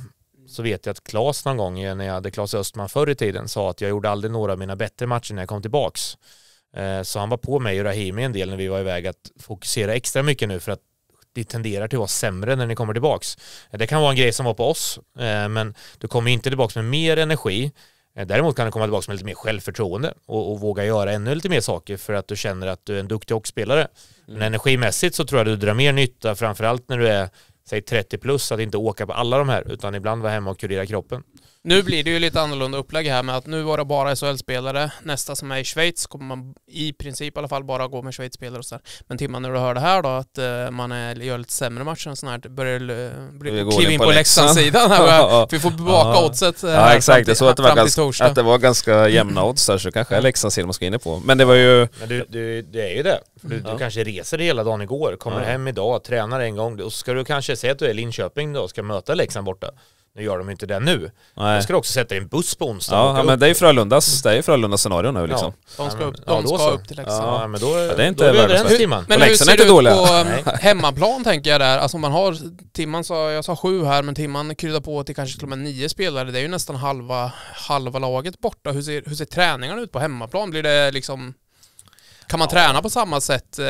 S3: så vet jag att Claes någon gång när jag hade Claes Östman förr i tiden sa att jag gjorde aldrig några av mina bättre matcher när jag kom tillbaks. Så han var på mig och Rahimi en del när vi var iväg att fokusera extra mycket nu för att det tenderar till att vara sämre när ni kommer tillbaks. Eh, det kan vara en grej som var på oss, eh, men du kommer inte tillbaks med mer energi. Eh, däremot kan du komma tillbaks med lite mer självförtroende och, och, våga göra ännu lite mer saker för att du känner att du är en duktig hockeyspelare. Men mm. energimässigt så tror jag du drar mer nytta, framförallt när du är säg 30 plus, att inte åka på alla de här, utan ibland vara hemma och kurera kroppen.
S2: Nu blir det ju lite annorlunda upplägg här med att nu var det bara SHL-spelare. Nästa som är i Schweiz kommer man i princip i alla fall bara gå med Schweiz-spelare och sådär. Men Timman, när du hör det här då, att eh, man är, gör lite sämre matcher och här, börjar du kliva in på, på Leksandsidan här. vi får bevaka oddset. Eh, ja exakt, jag såg att det, var ganska, att det var ganska
S4: jämna odds där, så kanske är Leksandsidan man ska in på. Men det var ju...
S3: Men du, du, det är ju det. Du, ja. kanske reser hela dagen igår, kommer ja. hem idag, tränar en gång och så ska du kanske säga att du är i Linköping då och ska möta Leksand borta. Nu gör de inte det nu. Nej. De ska också sätta en buss på onsdag. Ja, men det
S4: är ju Frölundas, Frölundas scenario nu liksom.
S2: Ja, de ska upp, de ska upp till Leksand. Ja, men då, ja, det är inte världens bästa. Men hur ser det ut på eh, hemmaplan tänker jag där? Alltså man har, Timman sa, jag sa sju här, men Timman kryddar på till kanske till och med nio spelare. Det är ju nästan halva, halva laget borta. Hur ser, hur ser träningarna ut på hemmaplan? Blir det liksom kan man träna på samma sätt eh,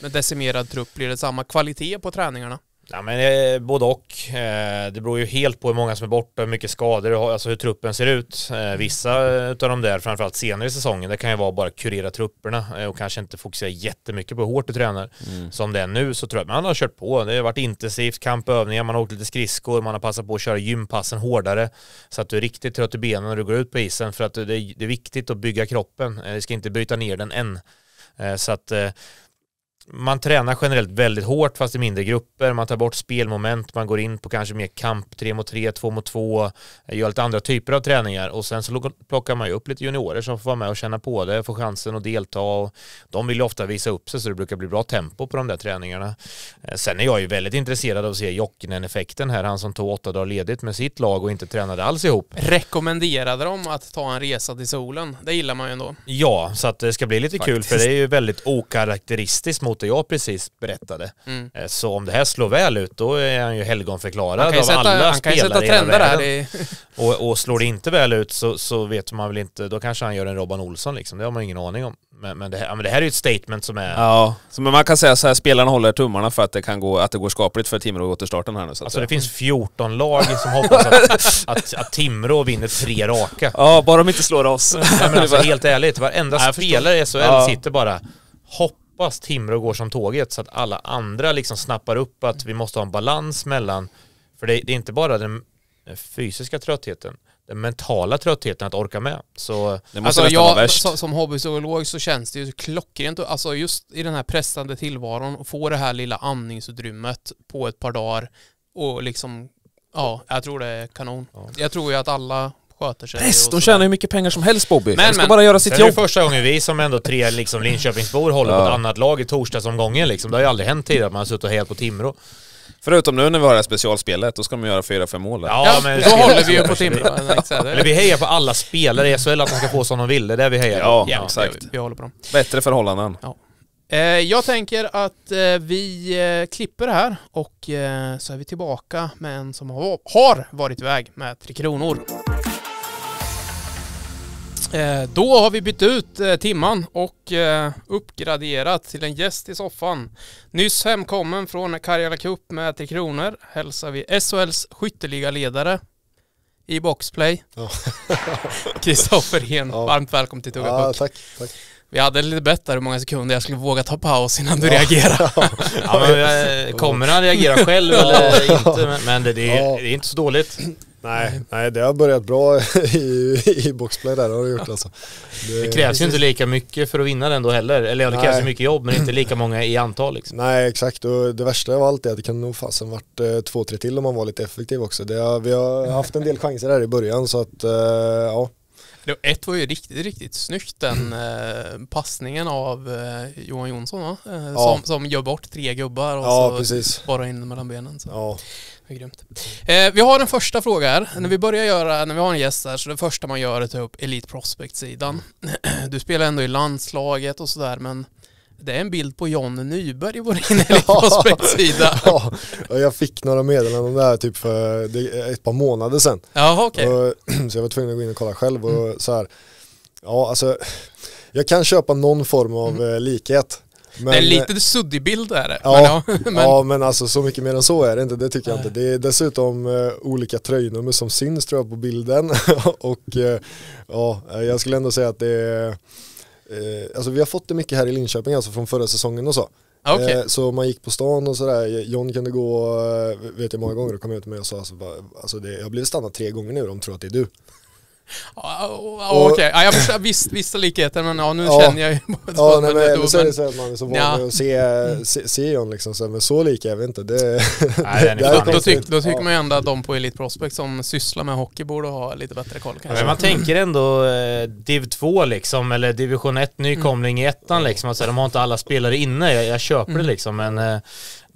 S2: med decimerad trupp? Blir det samma kvalitet på träningarna? Ja, men, eh, både
S3: och. Eh, det beror ju helt på hur många som är borta, hur mycket skador du har, alltså hur truppen ser ut. Eh, vissa av de där, framförallt senare i säsongen, det kan ju vara bara att kurera trupperna eh, och kanske inte fokusera jättemycket på hur hårt du tränar. Mm. Som det är nu så tror jag att man har kört på. Det har varit intensivt, kampövningar, man har åkt lite skridskor, man har passat på att köra gympassen hårdare så att du är riktigt trött i benen när du går ut på isen för att det är, det är viktigt att bygga kroppen. Eh, det ska inte bryta ner den än. Eh, så att eh, man tränar generellt väldigt hårt fast i mindre grupper, man tar bort spelmoment, man går in på kanske mer kamp, tre mot tre, två mot två, eh, gör lite andra typer av träningar och sen så plockar man ju upp lite juniorer som får vara med och känna på det, får chansen att delta och de vill ju ofta visa upp sig så det brukar bli bra tempo på de där träningarna. Eh, sen är jag ju väldigt intresserad av att se Jokinen-effekten här, han som tog åtta dagar ledigt med sitt lag och inte tränade alls ihop.
S2: Rekommenderade de att ta en resa till solen? Det gillar man ju ändå.
S3: Ja, så att det ska bli lite Faktiskt. kul för det är ju väldigt okaraktäristiskt mot mot det jag precis berättade. Mm. Eh, så om det här slår väl ut då är han ju helgonförklarad av sätta, alla spelare Han kan ju sätta trender där. och, och slår det inte väl ut så, så vet man väl inte, då kanske han gör en Robban Olsson liksom, det har man ingen aning om. Men, men, det, här, men det här är ju ett statement som är...
S4: Ja, så men man kan säga så här, spelarna håller tummarna för att det, kan gå, att det går skapligt för Timrå att gå till starten här nu. Så alltså det
S3: finns 14 lag som hoppas att, att, att Timrå vinner tre raka. Ja, bara de inte slår oss. Nej, men alltså, helt ärligt, varenda Nej, spelare i SHL ja. sitter bara hopp hoppas Timrå går som tåget så att alla andra liksom snappar upp att vi måste ha en balans mellan, för det, det är inte bara den fysiska tröttheten, den mentala tröttheten att orka med. Så, det alltså jag,
S2: som, som hobbyzoolog så känns det ju klockrent, alltså just i den här pressande tillvaron, och få det här lilla andningsutrymmet på ett par dagar och liksom, ja, jag tror det är kanon. Ja. Jag tror ju att alla sköter sig. Pest, de tjänar hur
S4: mycket pengar som helst Bobby. Men, de ska men, bara göra sitt jobb. Det är det
S2: första
S3: gången vi som ändå tre liksom, Linköpingsbor håller ja. på ett annat lag i torsdagsomgången liksom. Det har ju aldrig hänt tidigare att man har suttit och hejat på Timrå. Förutom nu när vi har det här specialspelet, då ska de göra fyra, fem mål. där. Ja, men då håller vi ju på Timrå. Eller vi hejar på alla spelare i SHL att de ska få som de vill, det är det vi hejar på. Ja, ja exakt. Vi, vi håller på dem.
S4: Bättre förhållanden. Ja.
S2: Eh, jag tänker att eh, vi eh, klipper här och eh, så är vi tillbaka med en som har, har varit iväg med Tre Kronor. Eh, då har vi bytt ut eh, timman och eh, uppgraderat till en gäst i soffan. Nyss hemkommen från Karjala Cup med Tre Kronor hälsar vi SHLs skytteliga ledare i boxplay. Kristoffer ja. Hen, varmt välkommen till Tugga ja, tack, tack. Vi hade lite bett där hur många sekunder jag skulle våga ta paus innan du ja. reagerar. Ja, men, kommer han reagera själv eller inte?
S3: Men det, det, är, det är inte så dåligt. Nej, nej,
S1: det har börjat bra i, i boxplay
S3: där, har det gjort alltså. Det, det krävs ju inte lika mycket för att vinna den då heller. Eller ja, det krävs ju mycket jobb men inte lika många i antal liksom.
S1: Nej, exakt och det värsta av allt är att det kan nog fasen varit eh, två, tre till om man var lite effektiv också. Det vi har haft en del chanser där i början så att, eh, ja.
S2: Ett var ju riktigt, riktigt snyggt den eh, passningen av eh, Johan Jonsson va? Eh, ja. som, gör bort tre gubbar och ja, så precis. bara in mellan benen. Så. Ja det är grymt. Eh, vi har en första fråga här. När vi börjar göra, när vi har en gäst här, så det första man gör är att ta upp Elite Prospect-sidan. Du spelar ändå i landslaget och sådär, men det är en bild på John Nyberg på din Prospect-sida.
S1: ja, jag fick några meddelanden om det här typ för ett par månader sedan. Jaha, okay. så jag var tvungen att gå in och kolla själv och mm. så här. Ja, alltså jag kan köpa någon form av mm. Eh, likhet men, det är lite
S2: suddig bild är det. Ja men, ja,
S1: men, alltså så mycket mer än så är det inte, det tycker jag inte. Det är dessutom uh, olika tröjnummer som syns tror jag på bilden. och uh, ja, eh, jag skulle ändå säga att det är, uh, alltså vi har fått det mycket här i Linköping alltså från förra säsongen och så. Ah, okay. Så man gick på stan och sådär, John kunde gå, vet jag många gånger och kom ut med och sa alltså, alltså det, jag har blivit stannad tre gånger nu, de tror att det är du.
S2: Ja, okej. Okay. Ja, jag förstår, visst, vissa likheter men ja, nu ja, känner jag ju... Ja, nej, men, men så är det så att man är så van vid att
S1: se, se, liksom, så, men så lika är vi inte. Det, nej, det, det då, då, tyck,
S2: då tycker man ju ändå att de på Elite Prospect som sysslar med hockey borde ha lite bättre koll kanske. Men man tänker ändå
S3: eh, div 2 liksom, eller division 1, nykomling mm. i ettan mm. liksom, att, så de har inte alla spelare inne, jag, jag köper mm. det liksom, men eh,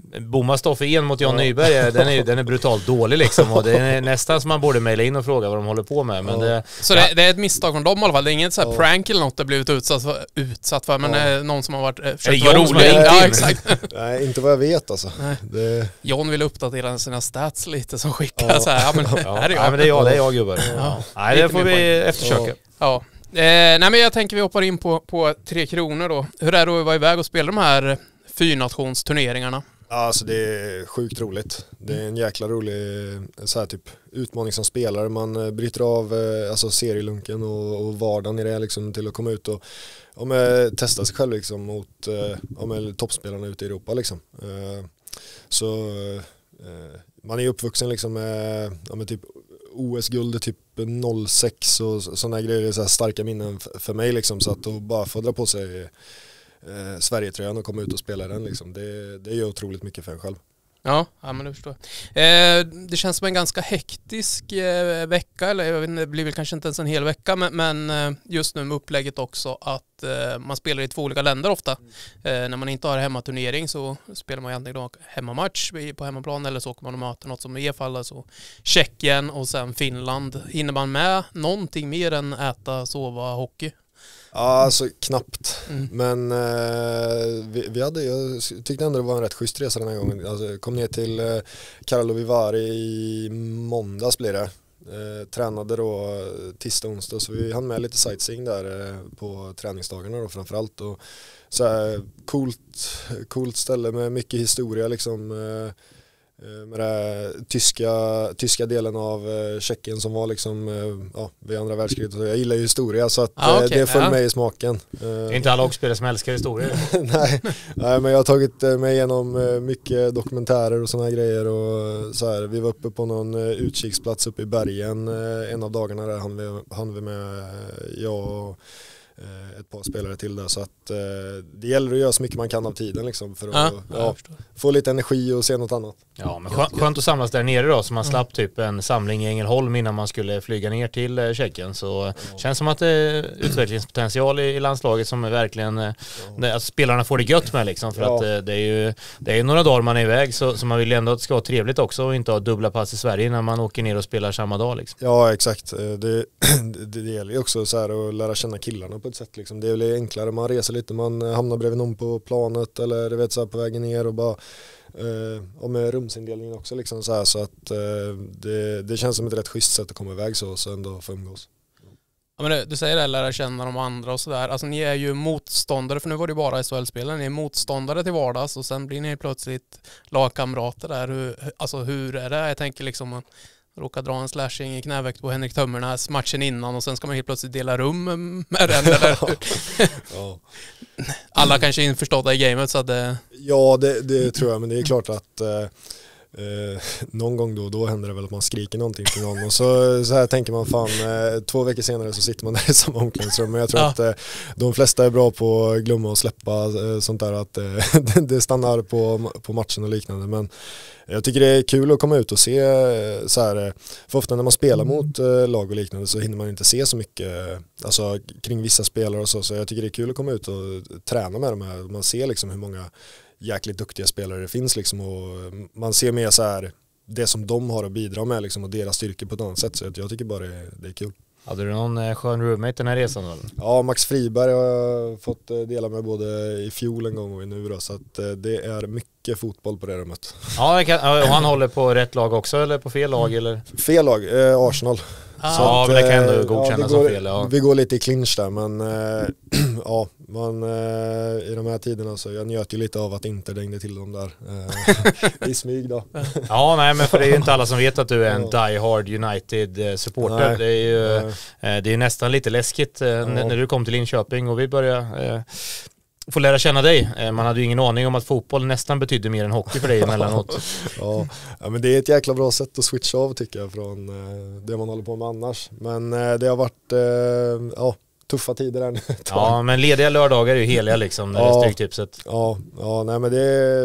S3: bommar Stoffe en mot Jan Nyberg, eh, den är, den är brutalt dålig liksom. Och det är nästan som man borde mejla in och fråga vad de håller på med. Men det, så det,
S2: det, är ett misstag från dem i alla fall? Det är inget så prank eller något det blivit utsatt för, utsatt för men någon som har varit, eh, försökt vara rolig? Ja, exakt.
S1: Nej, inte vad jag vet alltså. Det...
S2: John vill uppdatera sina stats lite som skickar så här, ja men här är jag. Nej men det är jag, det är jag gubbar. Nej det får vi eftersöka. Ja. Eh, nej men jag tänker vi hoppar in på, på Tre Kronor då. Hur är det att vara iväg och spela de här fyrnationsturneringarna?
S1: Alltså det är sjukt roligt. Det är en jäkla rolig eh, så här, typ, utmaning som spelare. Man eh, bryter av eh, alltså, serielunken och, och vardagen i det liksom, till att komma ut och ja, med, testa sig själv liksom, mot ja, med, toppspelarna ute i Europa. Liksom. Så man är uppvuxen liksom, med, med typ OS-guld typ 06 och sådana grejer. Så här starka minnen för mig. Liksom, så att bara få dra på sig eh, Sverigetröjan och komma ut och spela den liksom. Det, det gör otroligt mycket för en själv.
S2: Ja, ja men det förstår. Eh, det känns som en ganska hektisk eh, vecka, eller jag vet inte, det blir väl kanske inte ens en hel vecka, men, men eh, just nu med upplägget också att eh, man spelar i två olika länder ofta. Eh, när man inte har hemmaturnering så spelar man ju antingen hemmamatch på hemmaplan eller så åker man och möter något som i e fall alltså Tjeckien och sen Finland. Hinner man med någonting mer än äta, sova, hockey? Ja, alltså
S1: knappt. Mm. Men eh, vi, vi, hade, jag tyckte ändå det var en rätt schysst resa den här gången. Alltså, kom ner till Carlo eh, Vivari i måndags blir det. Eh, tränade då eh, tisdag, och onsdag så vi hann med lite sightseeing där eh, på träningsdagarna då framförallt. Och så här, coolt, coolt ställe med mycket historia liksom. Eh, Eh, med den tyska, tyska delen av eh, Tjeckien som var liksom eh, ja, vid andra världskriget. Jag gillar ju historia så att ah, okay. det föll ja. mig i smaken.
S3: Det är inte alla hockeyspelare som älskar historia.
S1: nej, men jag har tagit mig igenom mycket dokumentärer och sådana grejer. Och så här, vi var uppe på någon utkiksplats uppe i bergen en av dagarna där hann vi, hann vi med jag och Eh, ett par spelare till där. Så att eh, det gäller att göra så mycket man kan av tiden liksom för att ja, ja, få lite energi och se något annat.
S3: Ja, men skönt, skönt att samlas där nere då så man mm. slapp typ en samling i Ängelholm innan man skulle flyga ner till eh, Tjeckien. Så mm. känns som att det är utvecklingspotential i, i landslaget som är verkligen mm. att spelarna får det gött med liksom. För ja. att det är ju det är några dagar man är iväg så, så man vill ju ändå att det ska vara trevligt också och inte ha dubbla pass i Sverige när man åker ner och spelar samma dag liksom.
S1: Ja, exakt. Det, det, det gäller ju också så här att lära känna killarna på ett sätt liksom. Det blir enklare, man reser lite, man hamnar bredvid någon på planet eller du vet så här, på vägen ner och bara eh, och med rumsindelningen också liksom så här så att eh, det, det känns som ett rätt schysst sätt att komma iväg så och ändå få umgås.
S2: Ja, men du, du säger det, lära känna de andra och sådär. Alltså ni är ju motståndare, för nu var det ju bara SHL-spelare, ni är motståndare till vardags och sen blir ni plötsligt lagkamrater där. Hur, alltså hur är det? Jag tänker liksom råkade dra en slashing i knävecket på Henrik Tömmernes matchen innan och sen ska man helt plötsligt dela rum med den eller Alla kanske är införstådda i gamet så att det...
S1: Ja det, det tror jag men det är klart att eh, Eh, någon gång då och då händer det väl att man skriker någonting till någon och så, så här tänker man fan, eh, två veckor senare så sitter man där i samma omklädningsrum men jag tror ja. att eh, de flesta är bra på att glömma och släppa eh, sånt där att eh, det stannar på, på matchen och liknande men jag tycker det är kul att komma ut och se eh, så här, för ofta när man spelar mm. mot lag och liknande så hinner man inte se så mycket alltså, kring vissa spelare och så, så jag tycker det är kul att komma ut och träna med de här, man ser liksom hur många jäkligt duktiga spelare det finns liksom och eh, man ser mer så här det som de har att bidra med liksom och deras styrkor på ett annat sätt så jag tycker bara det, är, det är kul.
S3: Hade du någon eh, skön roommate den här resan då?
S1: Ja, Max Friberg har jag fått eh, dela med både i fjol en gång och i nu då, så att det är mycket fotboll på det rummet.
S3: Ja, och han håller på rätt lag också eller på fel lag mm. eller?
S1: Fel lag, eh, Arsenal ja, att, men det kan ändå eh, godkännas ja, som fel. Ja. Vi går lite i clinch där, men äh, ja, man, äh, eh, i de här tiderna så jag njöt ju lite av att inte ringde till dem där äh, i smyg då. ja, nej, men för det är ju inte alla som vet
S3: att du är en ja. die hard United-supporter. Det är ju det är nästan lite läskigt när du kom till Linköping och vi började få lära känna dig. Eh, man hade ju ingen aning om att fotboll nästan betydde mer än hockey för dig emellanåt. ja,
S1: men det är ett jäkla bra sätt att switcha av tycker jag från eh, det man håller på med annars. Men eh, det har varit, ja, tuffa tider här nu. ja, men lediga lördagar är ju heliga liksom, när ja, det är
S3: Stryktipset. Ja,
S1: ja nej, men det,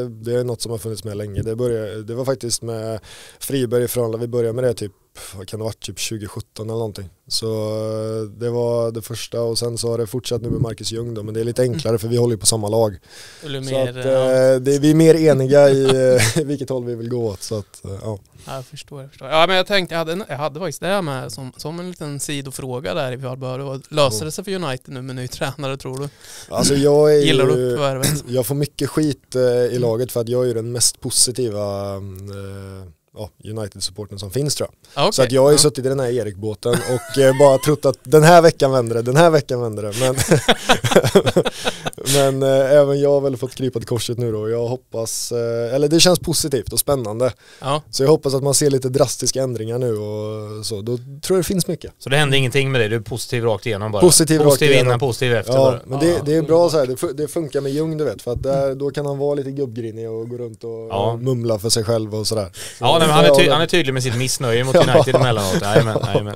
S1: det är något som har funnits med länge. Det, började, det var faktiskt med Friberg i Frölunda, vi började med det typ Typ, vad kan det varit, typ 2017 eller någonting. Så eh, det var det första och sen så har det fortsatt nu med Marcus Ljung då, men det är lite enklare mm. för vi håller ju på samma lag.
S2: Mer, så att, eh, ja. Eh, det, vi är mer eniga i
S1: vilket håll vi vill gå åt så att, ja.
S2: Jag förstår, jag förstår. Ja men jag tänkte, jag hade, jag hade faktiskt det med som, som en liten sidofråga där i Björnbörd. Löser det sig för United nu med ny tränare tror du? Alltså jag är Gillar du
S1: Jag får mycket skit i laget för att jag är ju den mest positiva mm, eh, ja, United-supporten som finns tror jag. Ah, okay. Så att jag har ju ja. suttit i den här Erik-båten och eh, bara trott att den här veckan vänder det, den här veckan vänder det. Men men eh, även jag har väl fått krypa till korset nu då. Jag hoppas, eh, eller det känns positivt och spännande. Ja. Så jag hoppas att man ser lite drastiska ändringar nu och så. Då tror jag det finns mycket.
S3: Så det händer ingenting med dig, du är positiv rakt igenom bara? Positiv, positiv rakt innan, positiv efter ja, bara.
S1: Men det, det är bra så här. Det, det, funkar med Ljung du vet, för att där, mm. då kan han vara lite gubbgrinig och gå runt och, ja. och mumla för sig själv och sådär. Så ja, nej, han, är ty- han är tydlig
S3: med sitt missnöje mot United emellanåt, jajamän, jajamän.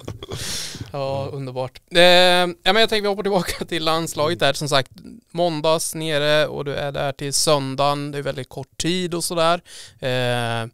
S2: Ja, underbart. Eh, ja, men jag tänkte vi hoppar tillbaka till landslaget där, som sagt, måndag söndags nere och du är där till söndagen. Det är väldigt kort tid och sådär. Eh,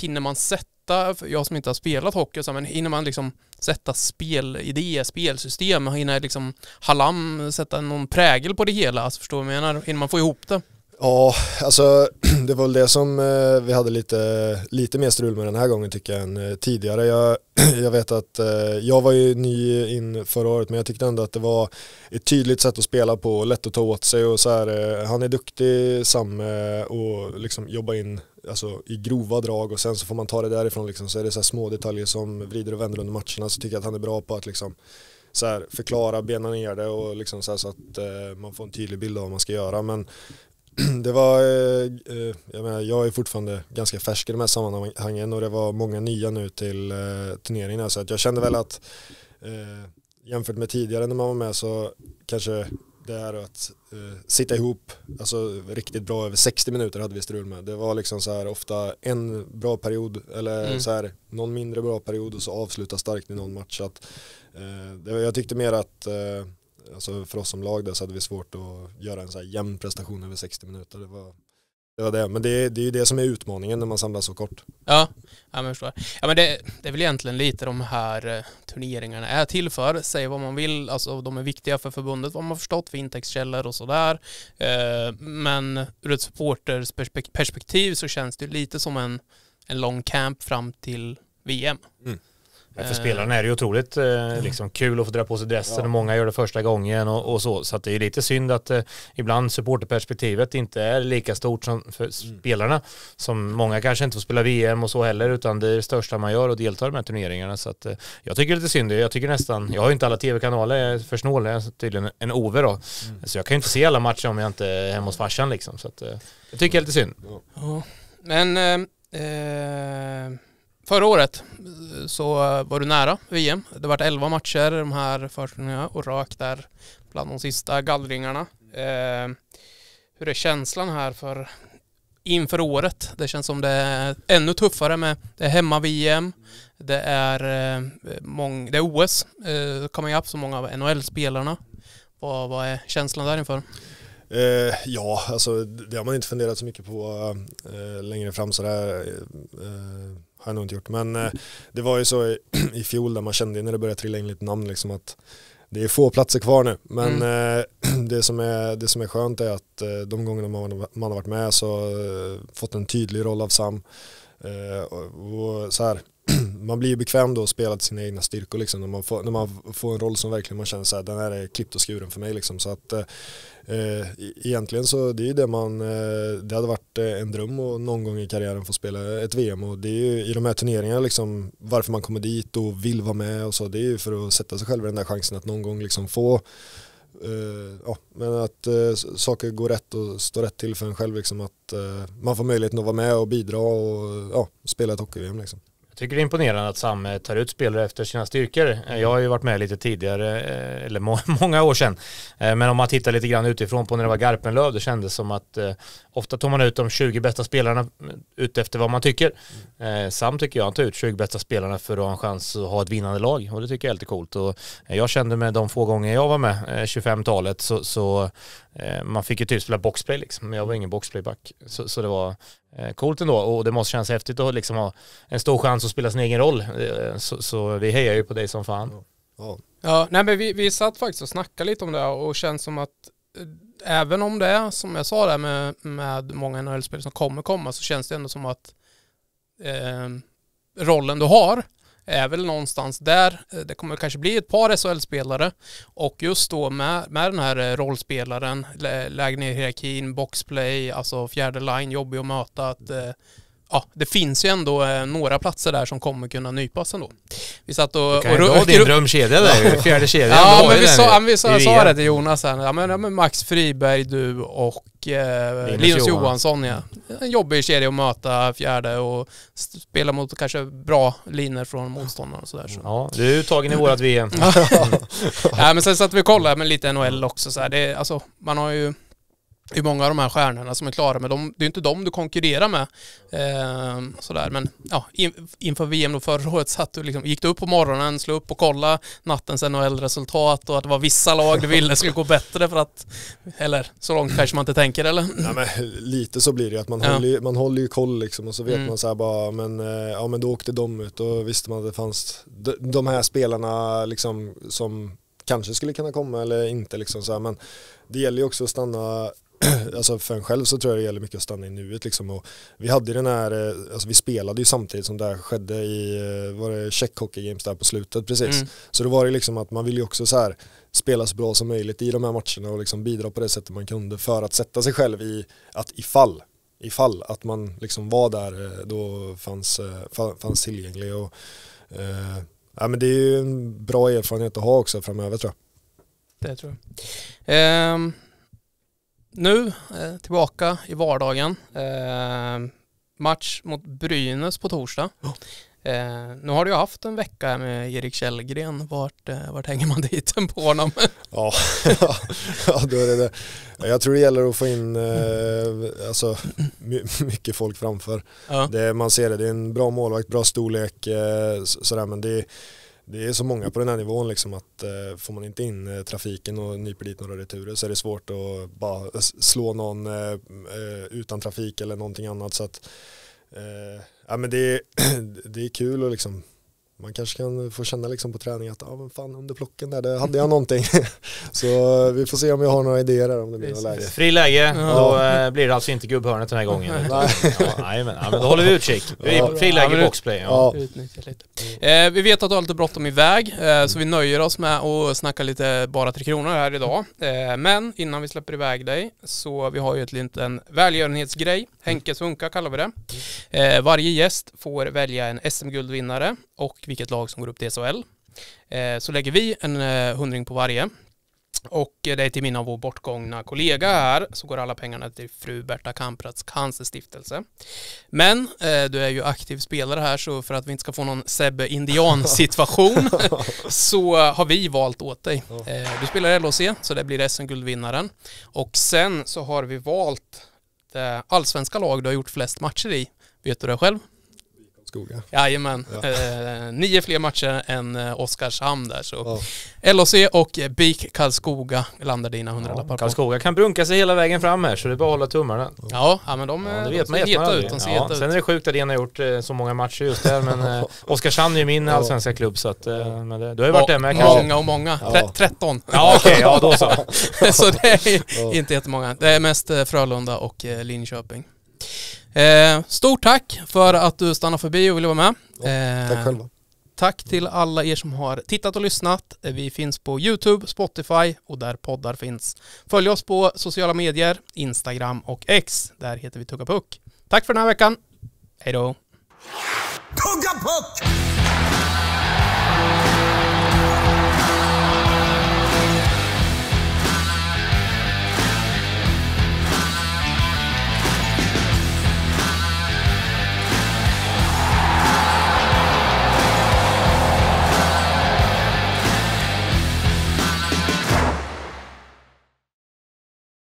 S2: hinner man sätta, jag som inte har spelat hockey, så, men hinner man liksom sätta spelidé, spelsystem, hinner liksom Halam sätta någon prägel på det hela? Alltså, förstår du vad jag menar? Hinner man få ihop det?
S1: Ja, alltså det var väl det som eh, vi hade lite, lite mer strul med den här gången tycker jag än eh, tidigare. Jag, jag vet att eh, jag var ju ny in förra året men jag tyckte ändå att det var ett tydligt sätt att spela på, och lätt att ta åt sig och så här, eh, han är duktig Samme och liksom jobba in alltså, i grova drag och sen så får man ta det därifrån liksom, så är det så små detaljer som vrider och vänder under matcherna så tycker jag att han är bra på att liksom så här, förklara, bena ner det och liksom så, här så att eh, man får en tydlig bild av vad man ska göra. Men det var, eh, eh, jag, menar, jag är fortfarande ganska färsk i de här sammanhangen och det var många nya nu till eh, turneringen så att jag kände väl att jämfört med tidigare när man var med så kanske det är att eh, sitta ihop, alltså riktigt bra över 60 minuter hade vi strul med. Det var liksom så här ofta en bra period eller mm. så här någon mindre bra period och så avsluta starkt i någon match. Så att, eh, det, jag tyckte mer att eh, alltså för oss som lag där så hade vi svårt att göra en så här jämn prestation över 60 minuter. Det var, det var det, men det, det är ju det som är utmaningen när man samlas så kort.
S2: Ja, ja men jag förstår. Ja men det, det är väl egentligen lite de här eh, turneringarna är till för, säg vad man vill, alltså de är viktiga för förbundet vad man förstått för intäktskällor och sådär. Eh, men ur ett supporters perspektiv så känns det lite som en, en lång camp fram till VM. Mm. Eh, för spelarna är
S3: det ju otroligt eh, liksom, kul att få dra på sig dressen ja. och många gör det första gången och, och så. Så det är lite synd att eh, ibland supporterperspektivet inte är lika stort som för mm. spelarna. Som många kanske inte får spela VM och så heller utan det är det största man gör och deltar i de här turneringarna. Så att, eh, jag tycker det är lite synd. Jag tycker nästan, jag har ju inte alla tv-kanaler, jag är för snål, jag är tydligen en ove då. Mm. Så jag kan ju inte se alla matcher om jag inte är hemma hos farsan liksom. Så att, eh,
S2: jag tycker det är lite synd. Ja. Men Förra året eh, så eh, var du nära VM. Det var 11 matcher de här försäsongerna och rök där bland de sista gallringarna. Eh, hur är känslan här för inför året? Det känns som det är ännu tuffare med det är hemma-VM, det är, eh, mång, det är OS, eh, up ju så många av NHL-spelarna. Vad, vad är känslan där inför?
S1: Eh, ja, alltså det har man inte funderat så mycket på eh, längre fram sådär. Eh, eh har jag nog inte gjort. Men eh, det var ju så i, i fjol där man kände när det började trilla in lite namn liksom att det är få platser kvar nu. Men mm. eh, det, som är, det som är skönt är att eh, de gångerna man, man har varit med så eh, fått en tydlig roll av Sam. Eh, och, och så här, man blir ju bekväm då att spela till sina egna styrkor liksom. När man får, när man får en roll som verkligen man känner så här, den här är klippt och skuren för mig liksom. Så att eh, eh e-, egentligen så det är ju det man, eh, det hade varit eh, en dröm och någon gång i karriären få spela ett VM och det är ju i de här turneringarna liksom varför man kommer dit och vill vara med och så. Det är ju för att sätta sig själv i den där chansen att någon gång liksom få Uh, ja, men att uh, saker går rätt och står rätt till för en själv. Liksom, att uh, man får möjligheten att vara med och bidra och spela ett hockey-VM. Liksom
S3: tycker det är imponerande att Sam eh, tar ut spelare efter sina styrkor. Eh, jag har ju varit med lite tidigare, eh, eller många år sedan. Men om man tittar lite grann utifrån på när det var Garpenlöv, det kändes som att ofta tog man ut de 20 bästa spelarna utefter vad man tycker. Sam tycker jag, han tar ut 20 bästa spelarna för att ha en chans att ha ett vinnande lag och det tycker jag är lite coolt. Och jag kände med de få gånger jag var med, 25-talet, så, så Eh, man fick ju typ spela boxplay liksom, men jag var ingen boxplayback. Så, så det var eh, coolt ändå och det måste kännas häftigt att liksom ha en stor chans att spela sin egen roll. Eh, så, så vi hejar ju på dig som fan.
S2: Ja, nej men vi, vi satt faktiskt och snackade lite om det och känns som att även om det är som jag sa där med, med många NHL-spelare som kommer komma så känns det ändå som att eh, rollen du har är väl någonstans där. Eh, det kommer kanske bli ett par SHL-spelare och just då med, med den här eh, rollspelaren, lägg ner hierarkin, boxplay, alltså fjärde line, jobbig att möta. Att, eh, ja, det finns ju ändå några platser där som kommer kunna nypas ändå. Vi satt och... Du kan ju ha din drömkedja där fjärde kedjan. Ja, men vi, sa, vi sa, sa det till Jonas här, ja men, ja, men Max Friberg, du och eh, Linus, Linus Johansson. Johansson. ja. En jobbig kedja att möta fjärde och spela mot kanske bra linor från motståndarna och sådär. Så. Ja, du är uttagen i vårat VM. ja, men sen satt vi och kollade med lite NHL också så här. Det, alltså, man har ju hur många av de här stjärnorna som är klara, men de, det är inte dem du konkurrerar med. Eh, sådär. Men ja, in, inför VM då förra året satt du liksom, gick du upp på morgonen, slog upp och kollade nattens NHL-resultat och att det var vissa lag du ville skulle gå bättre för att, eller så långt kanske man inte tänker eller? Ja, men, lite så blir det att man, ja. håller,
S1: man håller ju koll liksom och så vet mm. man så här bara, men, eh, ja, men då åkte de ut och visste man att det fanns de, de här spelarna liksom som kanske skulle kunna komma eller inte liksom så här, men det gäller ju också att stanna alltså för en själv så tror jag det gäller mycket att stanna i nuet liksom. Och vi hade den här, eh, alltså vi spelade ju samtidigt som det här skedde i, eh, var det Czech Hockey Games där på slutet precis. Mm. Så då var det liksom att man vill ju också så här spela så bra som möjligt i de här matcherna och liksom bidra på det sättet man kunde för att sätta sig själv i att ifall ifall att man liksom var där eh, då fanns, fanns tillgänglig och eh, ja, men det är ju en bra erfarenhet att ha också framöver tror
S2: jag. Det tror jag. Um nu eh, tillbaka i vardagen. Eh, match mot Brynäs på torsdag. Oh. Eh, nu har du ju haft en vecka med Erik Källgren. Vart, eh, vart hänger man dit på honom? ja, ja
S1: då är det det. Jag tror det gäller att få in eh, alltså, my mycket folk framför. Ja. Det, man ser det, det är en bra målvakt, bra storlek. Eh, sådär, men det är, det är så många på den här nivån liksom att eh, får man inte in eh, trafiken och nyper dit några returer så är det svårt att bara slå någon eh, eh, utan trafik eller någonting annat. Så att, eh, ja, men det, är, det är kul att liksom man kanske kan få känna liksom på träning att ah, men fan, under plocken där, där hade jag någonting. så eh, vi får se om jag har några idéer där, om det blir något läge. Fri läge, mm. då äh,
S3: blir det alltså inte
S2: gubbhörnet den här gången. nej. Ja, men, ja, men då håller vi utkik. Fri läge, ja, boxplay. Ja. Eh, vi vet att du har lite bråttom iväg, eh, så vi nöjer oss med att snacka lite bara Tre Kronor här idag. Eh, men innan vi släpper iväg dig, så vi har ju ett liten välgörenhetsgrej. Henkes Funka kallar vi det. Eh, varje gäst får välja en SM-guldvinnare och vilket lag som går upp till SHL. Eh, så lägger vi en eh, hundring på varje. Och eh, det är till minne av vår bortgångna kollega här så går alla pengarna till fru Berta Kamprads cancerstiftelse. Men du är ju aktiv spelare här så för att vi inte ska få någon Sebbe Indian situation så har vi valt åt dig. du spelar i LHC så det blir SM-guldvinnaren. Och sen så har vi valt det allsvenska lag du har gjort flest matcher i. Vet du det själv? Skoga. Jajamän. Ja. Eh, nio fler matcher än eh, Oskarshamn där så. Ja. LHC och BIK Karlskoga landar dina hundralappar ja, Karlskoga kan brunka sig hela vägen fram här så det är bara att hålla tummarna. Ja, ja men de, ja, det vet de ser heta ut. De ser ja, ut. Sen är det sjukt att en har gjort eh, så många matcher just där men eh, Oskarshamn är ju min allsvenska klubb så
S3: att eh, men det, du har ju varit där med kanske. Många och många. Tre, 13. Ja okej, okay, ja då så. så det är inte
S2: jättemånga. Det är mest eh, Frölunda och Linköping. Eh, stort tack för att du stannade förbi och ville vara med. Eh, tack själva. Tack till alla er som har tittat och lyssnat. Eh, vi finns på YouTube, Spotify och där poddar finns. Följ oss på sociala medier, Instagram och X. Där heter vi Tugga Puck. Tack för den här veckan. Hej då! Tugga Puck!